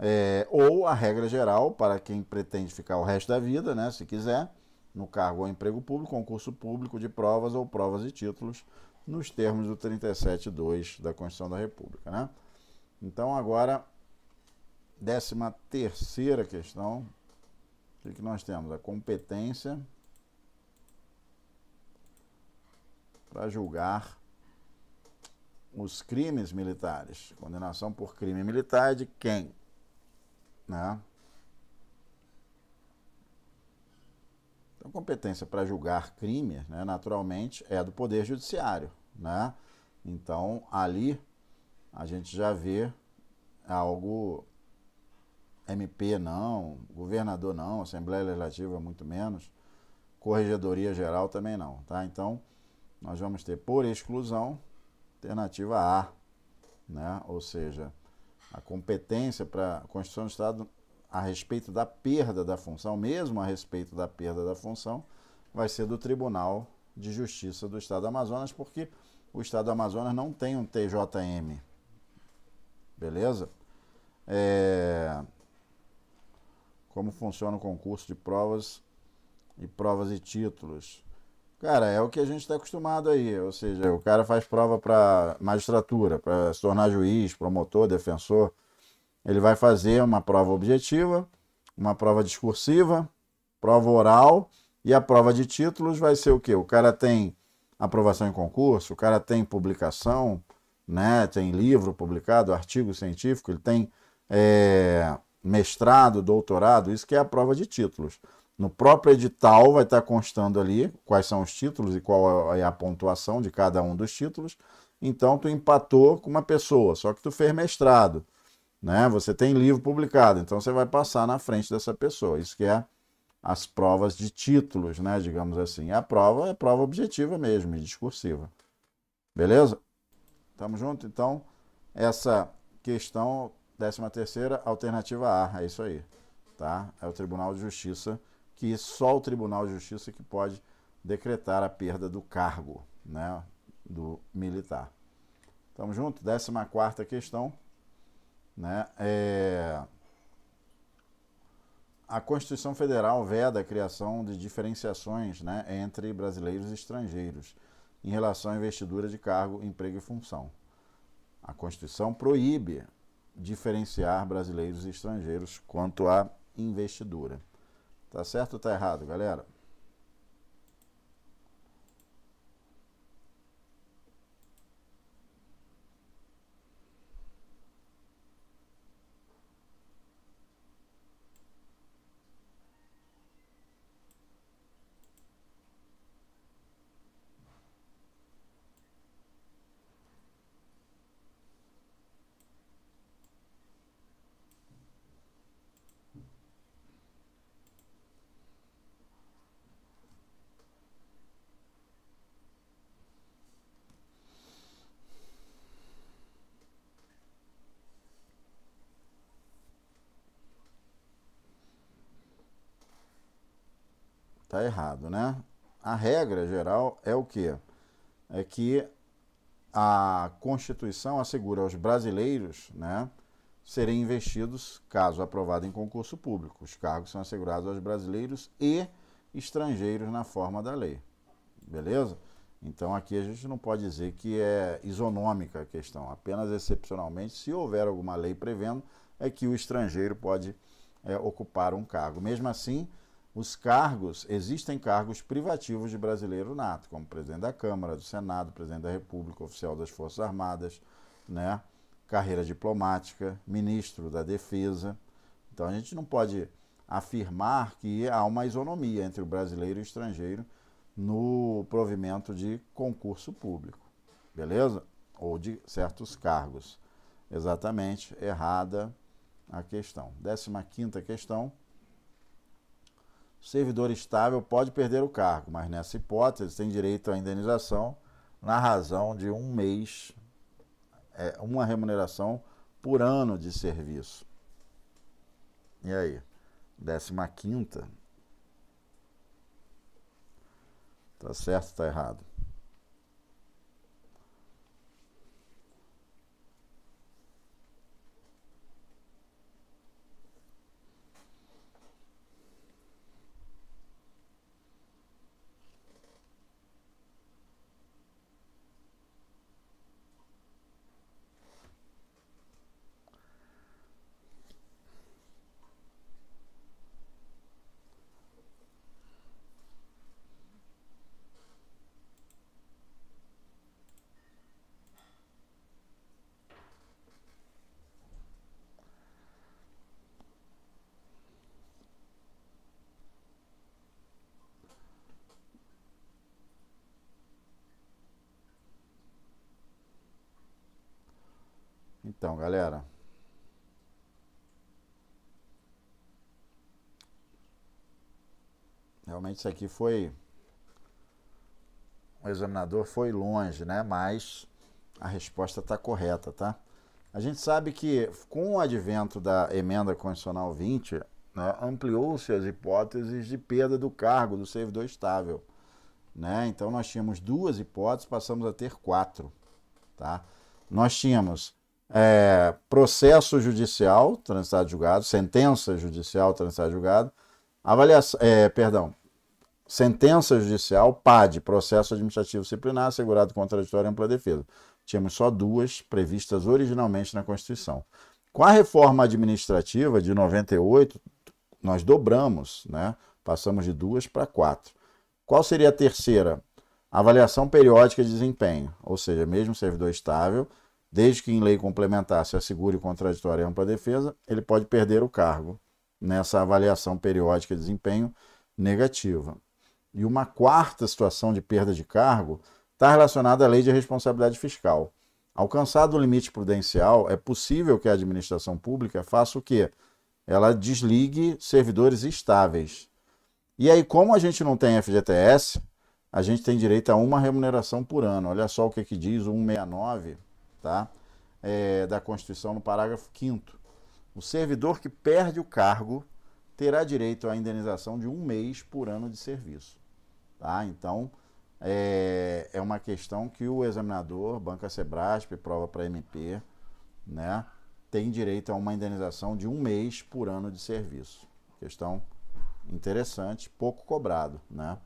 É, ou a regra geral para quem pretende ficar o resto da vida, né, se quiser, no cargo ou emprego público, concurso público de provas ou provas e títulos, nos termos do 37.2 da Constituição da República. Né? Então agora, décima terceira questão, o que, que nós temos? A competência para julgar os crimes militares. Condenação por crime militar de quem? né? Então, competência para julgar crime, né, naturalmente, é do Poder Judiciário, né? Então, ali a gente já vê algo MP não, governador não, Assembleia Legislativa muito menos, Corregedoria Geral também não, tá? Então, nós vamos ter por exclusão alternativa A, né? Ou seja, a competência para a Constituição do Estado a respeito da perda da função, mesmo a respeito da perda da função, vai ser do Tribunal de Justiça do Estado do Amazonas, porque o Estado do Amazonas não tem um TJM. Beleza? É... Como funciona o concurso de provas e provas e títulos? Cara, é o que a gente está acostumado aí. Ou seja, o cara faz prova para magistratura, para se tornar juiz, promotor, defensor. Ele vai fazer uma prova objetiva, uma prova discursiva, prova oral e a prova de títulos vai ser o quê? O cara tem aprovação em concurso, o cara tem publicação, né? tem livro publicado, artigo científico, ele tem é, mestrado, doutorado, isso que é a prova de títulos. No próprio edital vai estar constando ali quais são os títulos e qual é a pontuação de cada um dos títulos. Então tu empatou com uma pessoa, só que tu fez mestrado, né? Você tem livro publicado, então você vai passar na frente dessa pessoa. Isso que é as provas de títulos, né? Digamos assim. A prova é prova objetiva mesmo, e discursiva. Beleza? Tamo junto, então. Essa questão, 13 terceira, alternativa A, é isso aí, tá? É o Tribunal de Justiça que só o Tribunal de Justiça que pode decretar a perda do cargo né, do militar. Tamo junto? 14 questão. Né, é... A Constituição Federal veda a criação de diferenciações né, entre brasileiros e estrangeiros em relação à investidura de cargo, emprego e função. A Constituição proíbe diferenciar brasileiros e estrangeiros quanto à investidura. Tá certo ou tá errado, galera? Tá errado, né? A regra geral é o quê? É que a Constituição assegura aos brasileiros, né, serem investidos, caso aprovado em concurso público. Os cargos são assegurados aos brasileiros e estrangeiros na forma da lei. Beleza? Então aqui a gente não pode dizer que é isonômica a questão, apenas excepcionalmente, se houver alguma lei prevendo, é que o estrangeiro pode é, ocupar um cargo. Mesmo assim, os cargos, existem cargos privativos de brasileiro nato, como presidente da Câmara, do Senado, presidente da República, oficial das Forças Armadas, né? carreira diplomática, ministro da Defesa. Então a gente não pode afirmar que há uma isonomia entre o brasileiro e o estrangeiro no provimento de concurso público, beleza? Ou de certos cargos. Exatamente, errada a questão. 15 quinta questão. O servidor estável pode perder o cargo, mas nessa hipótese tem direito à indenização na razão de um mês, é, uma remuneração por ano de serviço. E aí? Décima quinta. Tá certo ou tá errado? galera. Realmente isso aqui foi. O examinador foi longe, né? Mas a resposta está correta, tá? A gente sabe que com o advento da emenda constitucional 20, né, ampliou-se as hipóteses de perda do cargo do servidor estável. Né? Então nós tínhamos duas hipóteses, passamos a ter quatro. Tá? Nós tínhamos é, processo judicial transitado julgado, sentença judicial transitada julgado, avaliação, é, perdão, sentença judicial, PAD, processo administrativo disciplinar, assegurado contraditório e ampla defesa. Tínhamos só duas previstas originalmente na Constituição. Com a reforma administrativa de 98, nós dobramos, né? passamos de duas para quatro. Qual seria a terceira? Avaliação periódica de desempenho, ou seja, mesmo servidor estável, desde que em lei complementar se assegure contraditória e ampla defesa, ele pode perder o cargo nessa avaliação periódica de desempenho negativa. E uma quarta situação de perda de cargo está relacionada à lei de responsabilidade fiscal. Alcançado o limite prudencial, é possível que a administração pública faça o quê? Ela desligue servidores estáveis. E aí, como a gente não tem FGTS, a gente tem direito a uma remuneração por ano. Olha só o que, que diz o 169 tá? É, da Constituição no parágrafo 5 o servidor que perde o cargo terá direito à indenização de um mês por ano de serviço. Tá? Então, é, é uma questão que o examinador, Banca Sebrasp, prova para MP, né, tem direito a uma indenização de um mês por ano de serviço. Questão interessante, pouco cobrado. Né?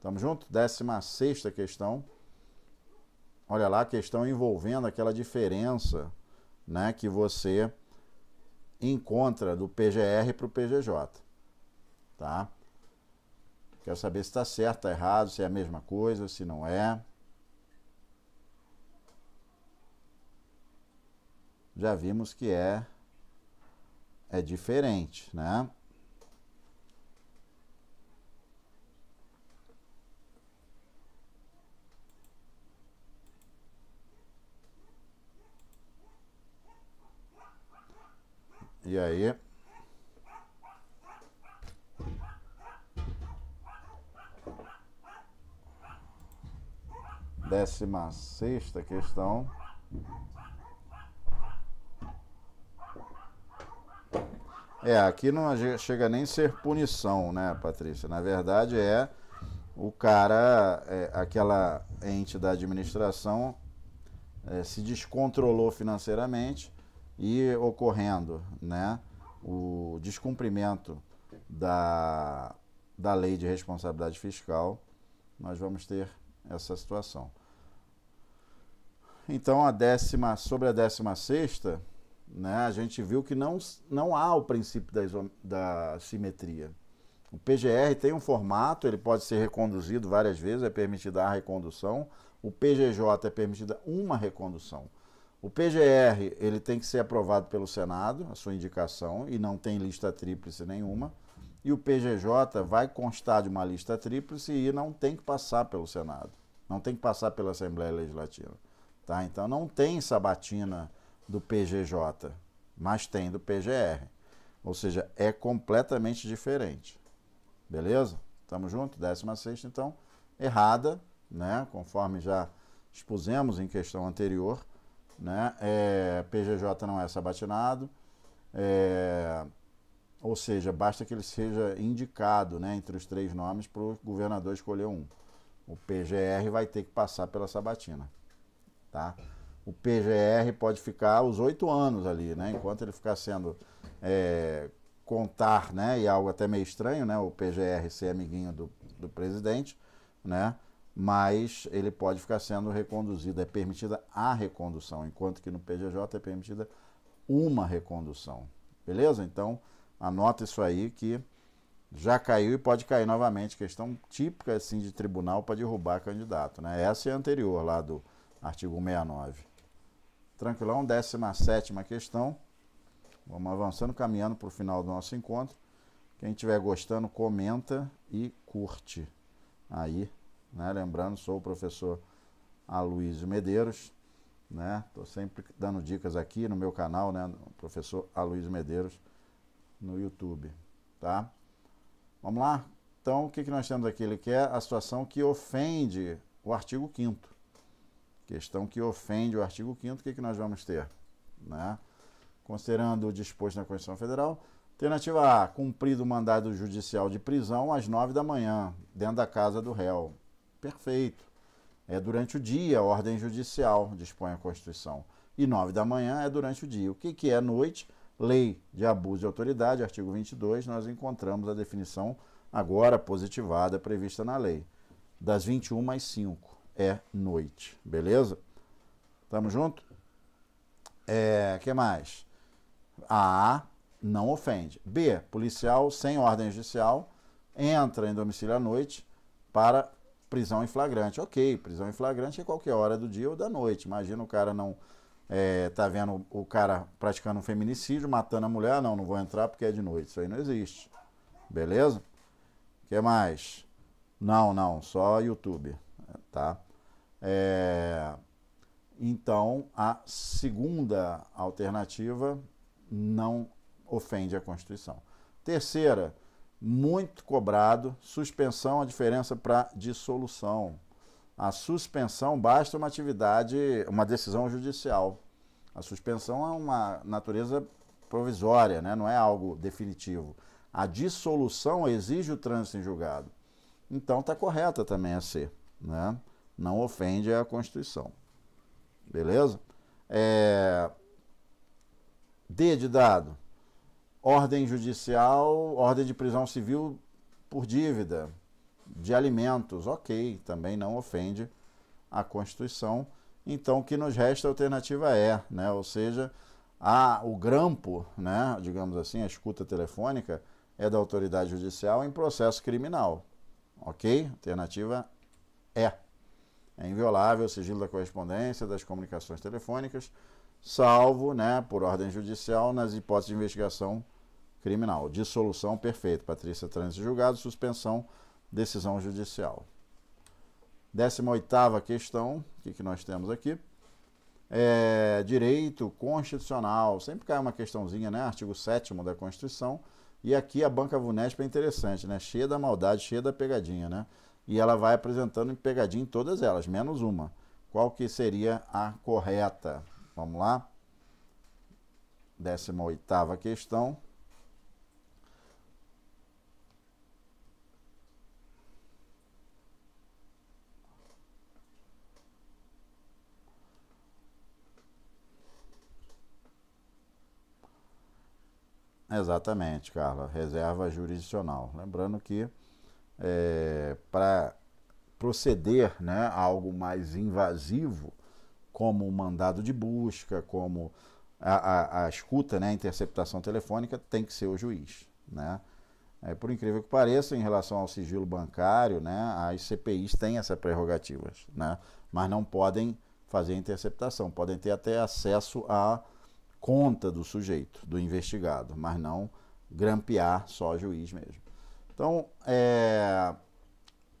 Tamo junto? 16 sexta questão. Olha lá a questão envolvendo aquela diferença né, que você encontra do PGR para o PGJ. Tá? Quero saber se está certo, está errado, se é a mesma coisa, se não é. Já vimos que é, é diferente, né? E aí? Décima sexta questão. É, aqui não chega nem ser punição, né, Patrícia? Na verdade é o cara, é, aquela ente da administração é, se descontrolou financeiramente e ocorrendo né, o descumprimento da, da lei de responsabilidade fiscal, nós vamos ter essa situação. Então, a décima, sobre a 16, né, a gente viu que não, não há o princípio da, da simetria. O PGR tem um formato, ele pode ser reconduzido várias vezes, é permitida a recondução. O PGJ é permitida uma recondução. O PGR ele tem que ser aprovado pelo Senado, a sua indicação, e não tem lista tríplice nenhuma. E o PGJ vai constar de uma lista tríplice e não tem que passar pelo Senado, não tem que passar pela Assembleia Legislativa. Tá? Então não tem sabatina do PGJ, mas tem do PGR. Ou seja, é completamente diferente. Beleza? Tamo junto? 16 então, errada, né? Conforme já expusemos em questão anterior né? É, PGJ não é sabatinado, é, ou seja, basta que ele seja indicado né, entre os três nomes para o governador escolher um. O PGR vai ter que passar pela sabatina. Tá? O PGR pode ficar os oito anos ali, né? enquanto ele ficar sendo é, contar, né? e algo até meio estranho, né? o PGR ser amiguinho do, do presidente, né? mas ele pode ficar sendo reconduzido. É permitida a recondução, enquanto que no PGJ é permitida uma recondução. Beleza? Então, anota isso aí que já caiu e pode cair novamente. Questão típica assim de tribunal para derrubar candidato. Né? Essa é a anterior lá do artigo 69. Tranquilão, 17 questão. Vamos avançando, caminhando para o final do nosso encontro. Quem estiver gostando, comenta e curte aí né? Lembrando, sou o professor Aloysio Medeiros. Estou né? sempre dando dicas aqui no meu canal, né? professor Aloysio Medeiros, no YouTube. Tá? Vamos lá? Então, o que, que nós temos aqui? Ele quer a situação que ofende o artigo 5 Questão que ofende o artigo 5 o que, que nós vamos ter? Né? Considerando o disposto na Constituição Federal, alternativa A, cumprido o mandado judicial de prisão às 9 da manhã, dentro da casa do réu. Perfeito. É durante o dia, ordem judicial, dispõe a Constituição. E nove da manhã é durante o dia. O que, que é noite? Lei de abuso de autoridade, artigo 22, nós encontramos a definição agora positivada, prevista na lei. Das 21 às 5 é noite, beleza? Tamo junto? É, que mais? A não ofende. B, policial sem ordem judicial entra em domicílio à noite para prisão em flagrante. Ok, prisão em flagrante é qualquer hora do dia ou da noite. Imagina o cara não é, tá vendo o cara praticando um feminicídio, matando a mulher. Ah, não, não vou entrar porque é de noite. Isso aí não existe. Beleza? O que mais? Não, não, só YouTube. Tá? É... Então, a segunda alternativa não ofende a Constituição. Terceira, muito cobrado. Suspensão, a diferença para dissolução. A suspensão basta uma atividade, uma decisão judicial. A suspensão é uma natureza provisória, né? não é algo definitivo. A dissolução exige o trânsito em julgado. Então está correta também a ser. Né? Não ofende a Constituição. Beleza? É... D de dado ordem judicial, ordem de prisão civil por dívida de alimentos, ok, também não ofende a Constituição. Então, o que nos resta a alternativa é, né? ou seja, a, o grampo, né? digamos assim, a escuta telefônica é da autoridade judicial em processo criminal, ok? Alternativa é. É inviolável o sigilo da correspondência, das comunicações telefônicas, salvo, né, por ordem judicial, nas hipóteses de investigação criminal. Dissolução, perfeito. Patrícia Trânsito julgado, suspensão, decisão judicial. 18 a questão, o que, que nós temos aqui? É, direito constitucional, sempre cai uma questãozinha, né? Artigo 7 da Constituição. E aqui a Banca Vunesp é interessante, né? Cheia da maldade, cheia da pegadinha, né? E ela vai apresentando pegadinha em todas elas, menos uma. Qual que seria a correta? Vamos lá? 18 a questão. Exatamente, Carla. Reserva jurisdicional. Lembrando que é, para proceder né, a algo mais invasivo, como o mandado de busca, como a, a, a, escuta, né, a interceptação telefônica, tem que ser o juiz. Né? É, por incrível que pareça, em relação ao sigilo bancário, né, as CPIs têm essas prerrogativas, né, mas não podem fazer a interceptação, podem ter até acesso a conta do sujeito, do investigado, mas não grampear só juiz mesmo. Então, é,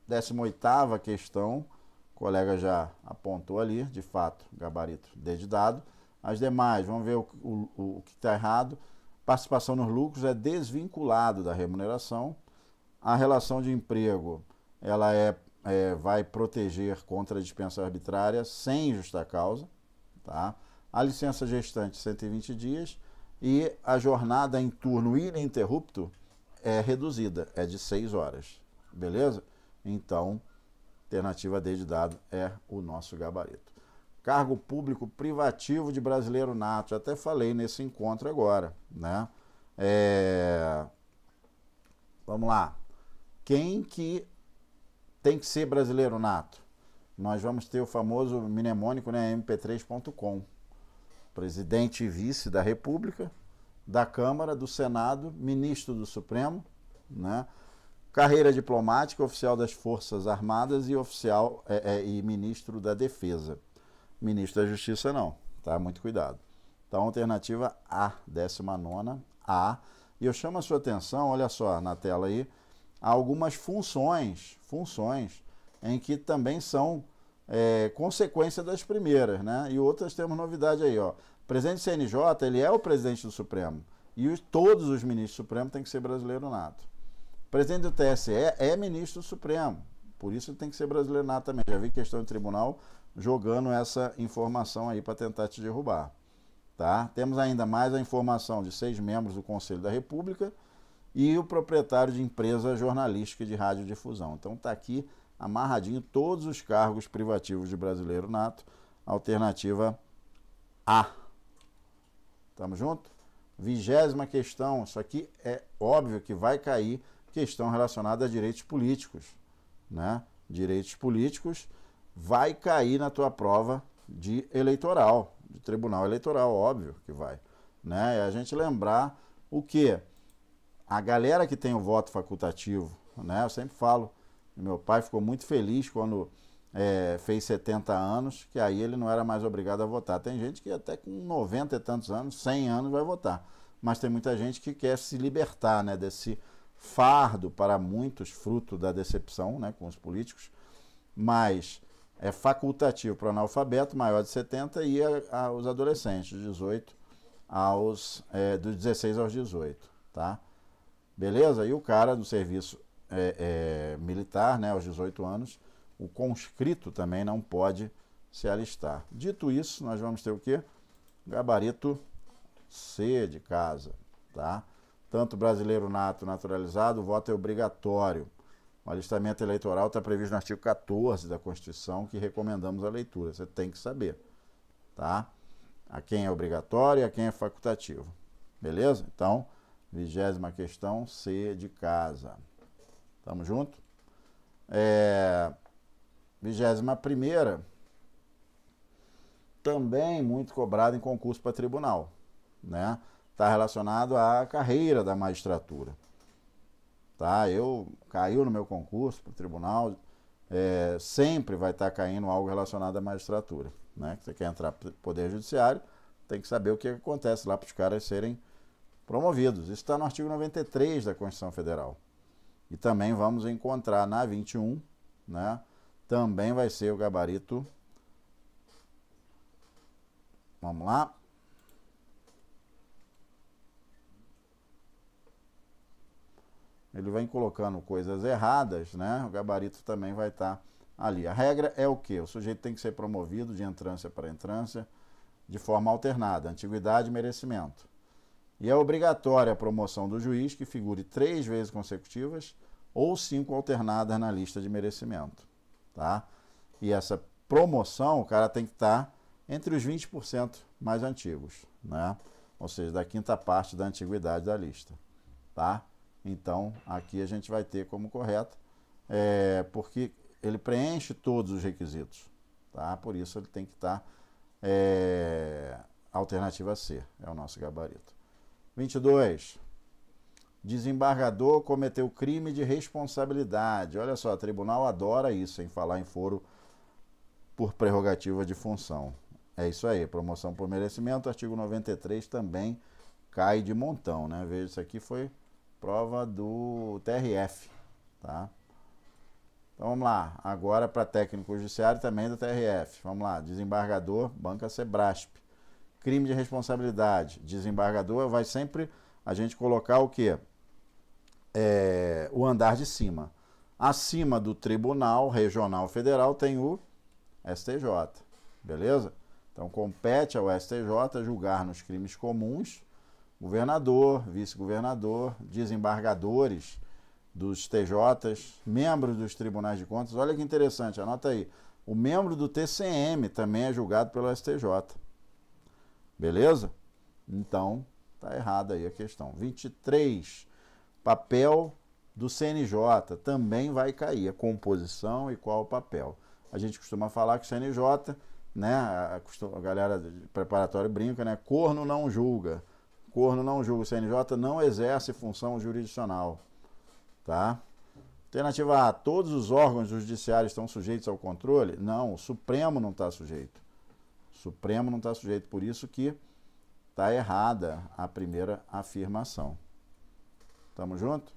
18 questão, o colega já apontou ali, de fato, gabarito dedidado. As demais, vamos ver o, o, o que está errado. Participação nos lucros é desvinculado da remuneração. A relação de emprego, ela é, é vai proteger contra a dispensa arbitrária sem justa causa, tá? a licença gestante 120 dias e a jornada em turno ininterrupto é reduzida, é de 6 horas. Beleza? Então, alternativa D de dado é o nosso gabarito. Cargo público privativo de brasileiro nato, até falei nesse encontro agora, né? É... Vamos lá. Quem que tem que ser brasileiro nato? Nós vamos ter o famoso mnemônico, né, mp3.com, presidente e vice da República, da Câmara, do Senado, ministro do Supremo, né? carreira diplomática, oficial das Forças Armadas e oficial é, é, e ministro da Defesa. Ministro da Justiça não, tá? Muito cuidado. Então, alternativa A, 19 A. E eu chamo a sua atenção, olha só na tela aí, algumas funções, funções em que também são é, consequência das primeiras, né? E outras temos novidade aí, ó. O presidente do CNJ, ele é o presidente do Supremo. E os, todos os ministros do Supremo têm que ser brasileiro nato. O presidente do TSE é ministro do Supremo. Por isso tem que ser brasileiro nato também. Já vi questão de tribunal jogando essa informação aí para tentar te derrubar. Tá? Temos ainda mais a informação de seis membros do Conselho da República e o proprietário de empresa jornalística de radiodifusão. Então tá aqui amarradinho todos os cargos privativos de brasileiro nato. Alternativa A. Tamo junto? Vigésima questão, isso aqui é óbvio que vai cair questão relacionada a direitos políticos, né? Direitos políticos vai cair na tua prova de eleitoral, de tribunal eleitoral, óbvio que vai, né? É a gente lembrar o que a galera que tem o voto facultativo, né? Eu sempre falo, meu pai ficou muito feliz quando é, fez 70 anos, que aí ele não era mais obrigado a votar. Tem gente que até com 90 e tantos anos, 100 anos, vai votar. Mas tem muita gente que quer se libertar né, desse fardo, para muitos, fruto da decepção né, com os políticos. Mas é facultativo para analfabeto maior de 70 e a, a, os adolescentes, 18 aos, é, dos 16 aos 18, tá? Beleza? E o cara do serviço é, é, militar, né, aos 18 anos, o conscrito também não pode se alistar. Dito isso, nós vamos ter o quê? Gabarito C de casa, tá? Tanto brasileiro nato, naturalizado, o voto é obrigatório. O alistamento eleitoral está previsto no artigo 14 da Constituição, que recomendamos a leitura. Você tem que saber, tá? A quem é obrigatório e a quem é facultativo. Beleza? Então, vigésima questão, C de casa. Tamo junto. É, 21 também muito cobrado em concurso para tribunal, né? Está relacionado à carreira da magistratura, tá? Eu caiu no meu concurso para tribunal, é, sempre vai estar tá caindo algo relacionado à magistratura, né? Você quer entrar para poder judiciário, tem que saber o que acontece lá para os caras serem promovidos. Isso está no artigo 93 da Constituição Federal. E também vamos encontrar na 21, né? Também vai ser o gabarito. Vamos lá. Ele vem colocando coisas erradas, né? O gabarito também vai estar tá ali. A regra é o que? O sujeito tem que ser promovido de entrância para entrância de forma alternada, antiguidade e merecimento. E é obrigatória a promoção do juiz que figure três vezes consecutivas ou cinco alternadas na lista de merecimento. Tá? E essa promoção, o cara tem que estar tá entre os 20% mais antigos, né? ou seja, da quinta parte da antiguidade da lista. Tá? Então, aqui a gente vai ter como correto, é, porque ele preenche todos os requisitos. Tá? Por isso ele tem que estar tá, é, alternativa C, é o nosso gabarito. 22. Desembargador cometeu crime de responsabilidade. Olha só, o tribunal adora isso, em falar em foro por prerrogativa de função. É isso aí, promoção por merecimento, artigo 93 também cai de montão, né? Veja, isso aqui foi prova do TRF, tá? Então vamos lá, agora para técnico judiciário também do TRF. Vamos lá, desembargador, banca Sebrasp crime de responsabilidade. Desembargador vai sempre a gente colocar o quê? É, o andar de cima. Acima do Tribunal Regional Federal tem o STJ, beleza? Então compete ao STJ julgar nos crimes comuns governador, vice-governador, desembargadores dos TJs, membros dos tribunais de contas. Olha que interessante, anota aí. O membro do TCM também é julgado pelo STJ. Beleza? Então, tá errada aí a questão. 23. Papel do CNJ também vai cair. A composição e qual o papel. A gente costuma falar que o CNJ, né, a, a galera de preparatório brinca, né? Corno não julga. Corno não julga. O CNJ não exerce função jurisdicional. Tá? Alternativa A, todos os órgãos judiciais estão sujeitos ao controle? Não, o Supremo não está sujeito. Supremo não está sujeito, por isso que está errada a primeira afirmação. Tamo junto?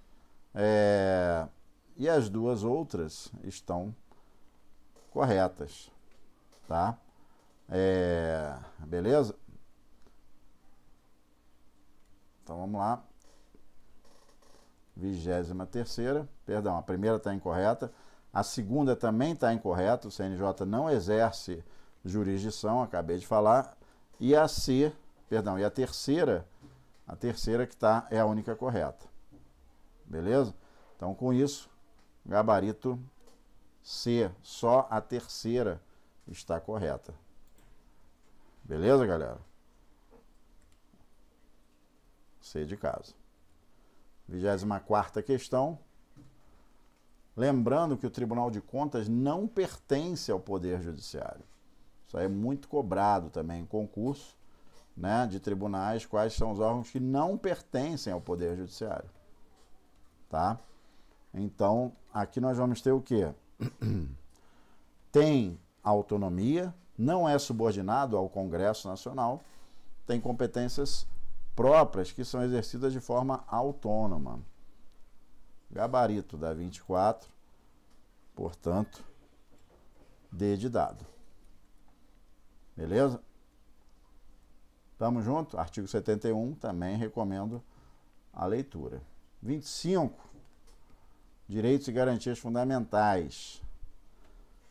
É... E as duas outras estão corretas, tá? É... Beleza? Então vamos lá. 23 terceira, perdão, a primeira está incorreta, a segunda também está incorreta, o CNJ não exerce jurisdição, acabei de falar, e a C, perdão, e a terceira, a terceira que está é a única correta. Beleza? Então, com isso, gabarito C, só a terceira está correta. Beleza, galera? C de casa. 24 questão. Lembrando que o Tribunal de Contas não pertence ao Poder Judiciário. Isso aí é muito cobrado também em concurso né, de tribunais, quais são os órgãos que não pertencem ao Poder Judiciário. Tá? Então, aqui nós vamos ter o quê? [clears throat] Tem autonomia, não é subordinado ao Congresso Nacional, tem competências próprias que são exercidas de forma autônoma. Gabarito da 24, portanto, D de dado. Beleza? Tamo junto? Artigo 71 também recomendo a leitura. 25. Direitos e garantias fundamentais.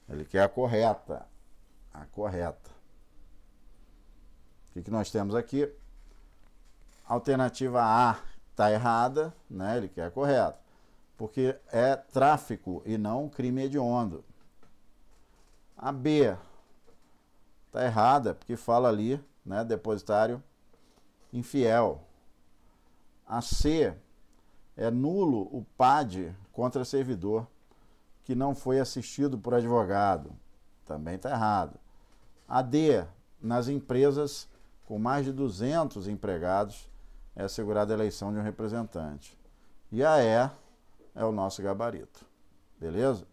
Ele quer a correta. A correta. O que, que nós temos aqui? Alternativa A está errada, né? ele quer a correta. Porque é tráfico e não crime hediondo. A B Está errada, porque fala ali, né, depositário infiel. A C é nulo o PAD contra servidor que não foi assistido por advogado. Também está errado. A D, nas empresas com mais de 200 empregados, é assegurada a eleição de um representante. E a E é o nosso gabarito. Beleza?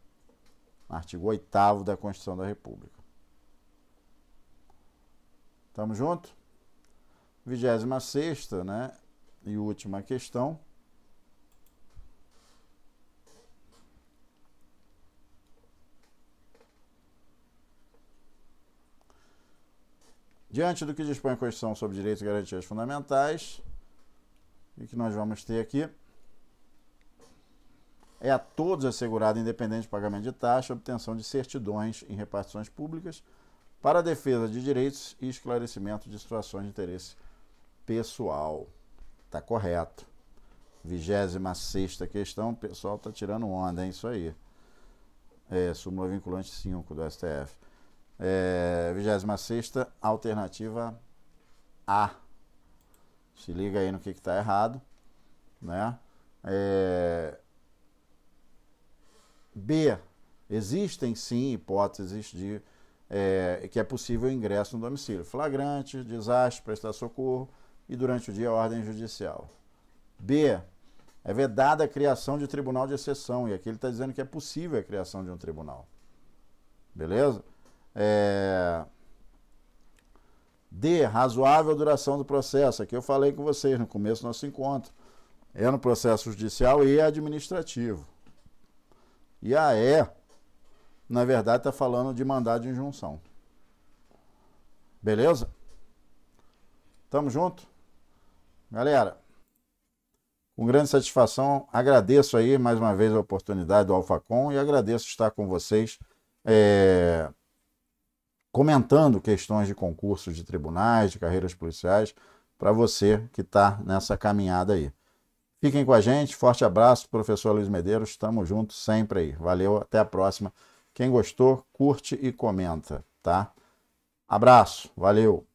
Artigo 8 da Constituição da República. Tamo junto? 26 né? E última questão. Diante do que dispõe a Constituição sobre direitos e garantias fundamentais, o que nós vamos ter aqui? É a todos assegurado independente de pagamento de taxa, obtenção de certidões em repartições públicas para a defesa de direitos e esclarecimento de situações de interesse pessoal. Tá correto. 26 questão, o pessoal tá tirando onda, é isso aí. É, súmula vinculante 5 do STF. É, 26 alternativa A. Se liga aí no que está errado, né? É, B. Existem sim hipóteses de é, que é possível o ingresso no domicílio. Flagrante, desastre, prestar socorro e durante o dia ordem judicial. B. É vedada a criação de tribunal de exceção. E aqui ele está dizendo que é possível a criação de um tribunal. Beleza? É... D. Razoável duração do processo. Aqui eu falei com vocês no começo do nosso encontro. É no processo judicial e administrativo. E a E na verdade está falando de mandado de injunção. Beleza? Tamo junto? Galera, com grande satisfação, agradeço aí mais uma vez a oportunidade do AlfaCon e agradeço estar com vocês é, comentando questões de concursos de tribunais, de carreiras policiais, para você que está nessa caminhada aí. Fiquem com a gente, forte abraço, professor Luiz Medeiros, tamo junto sempre aí. Valeu, até a próxima. Quem gostou, curte e comenta, tá? Abraço, valeu!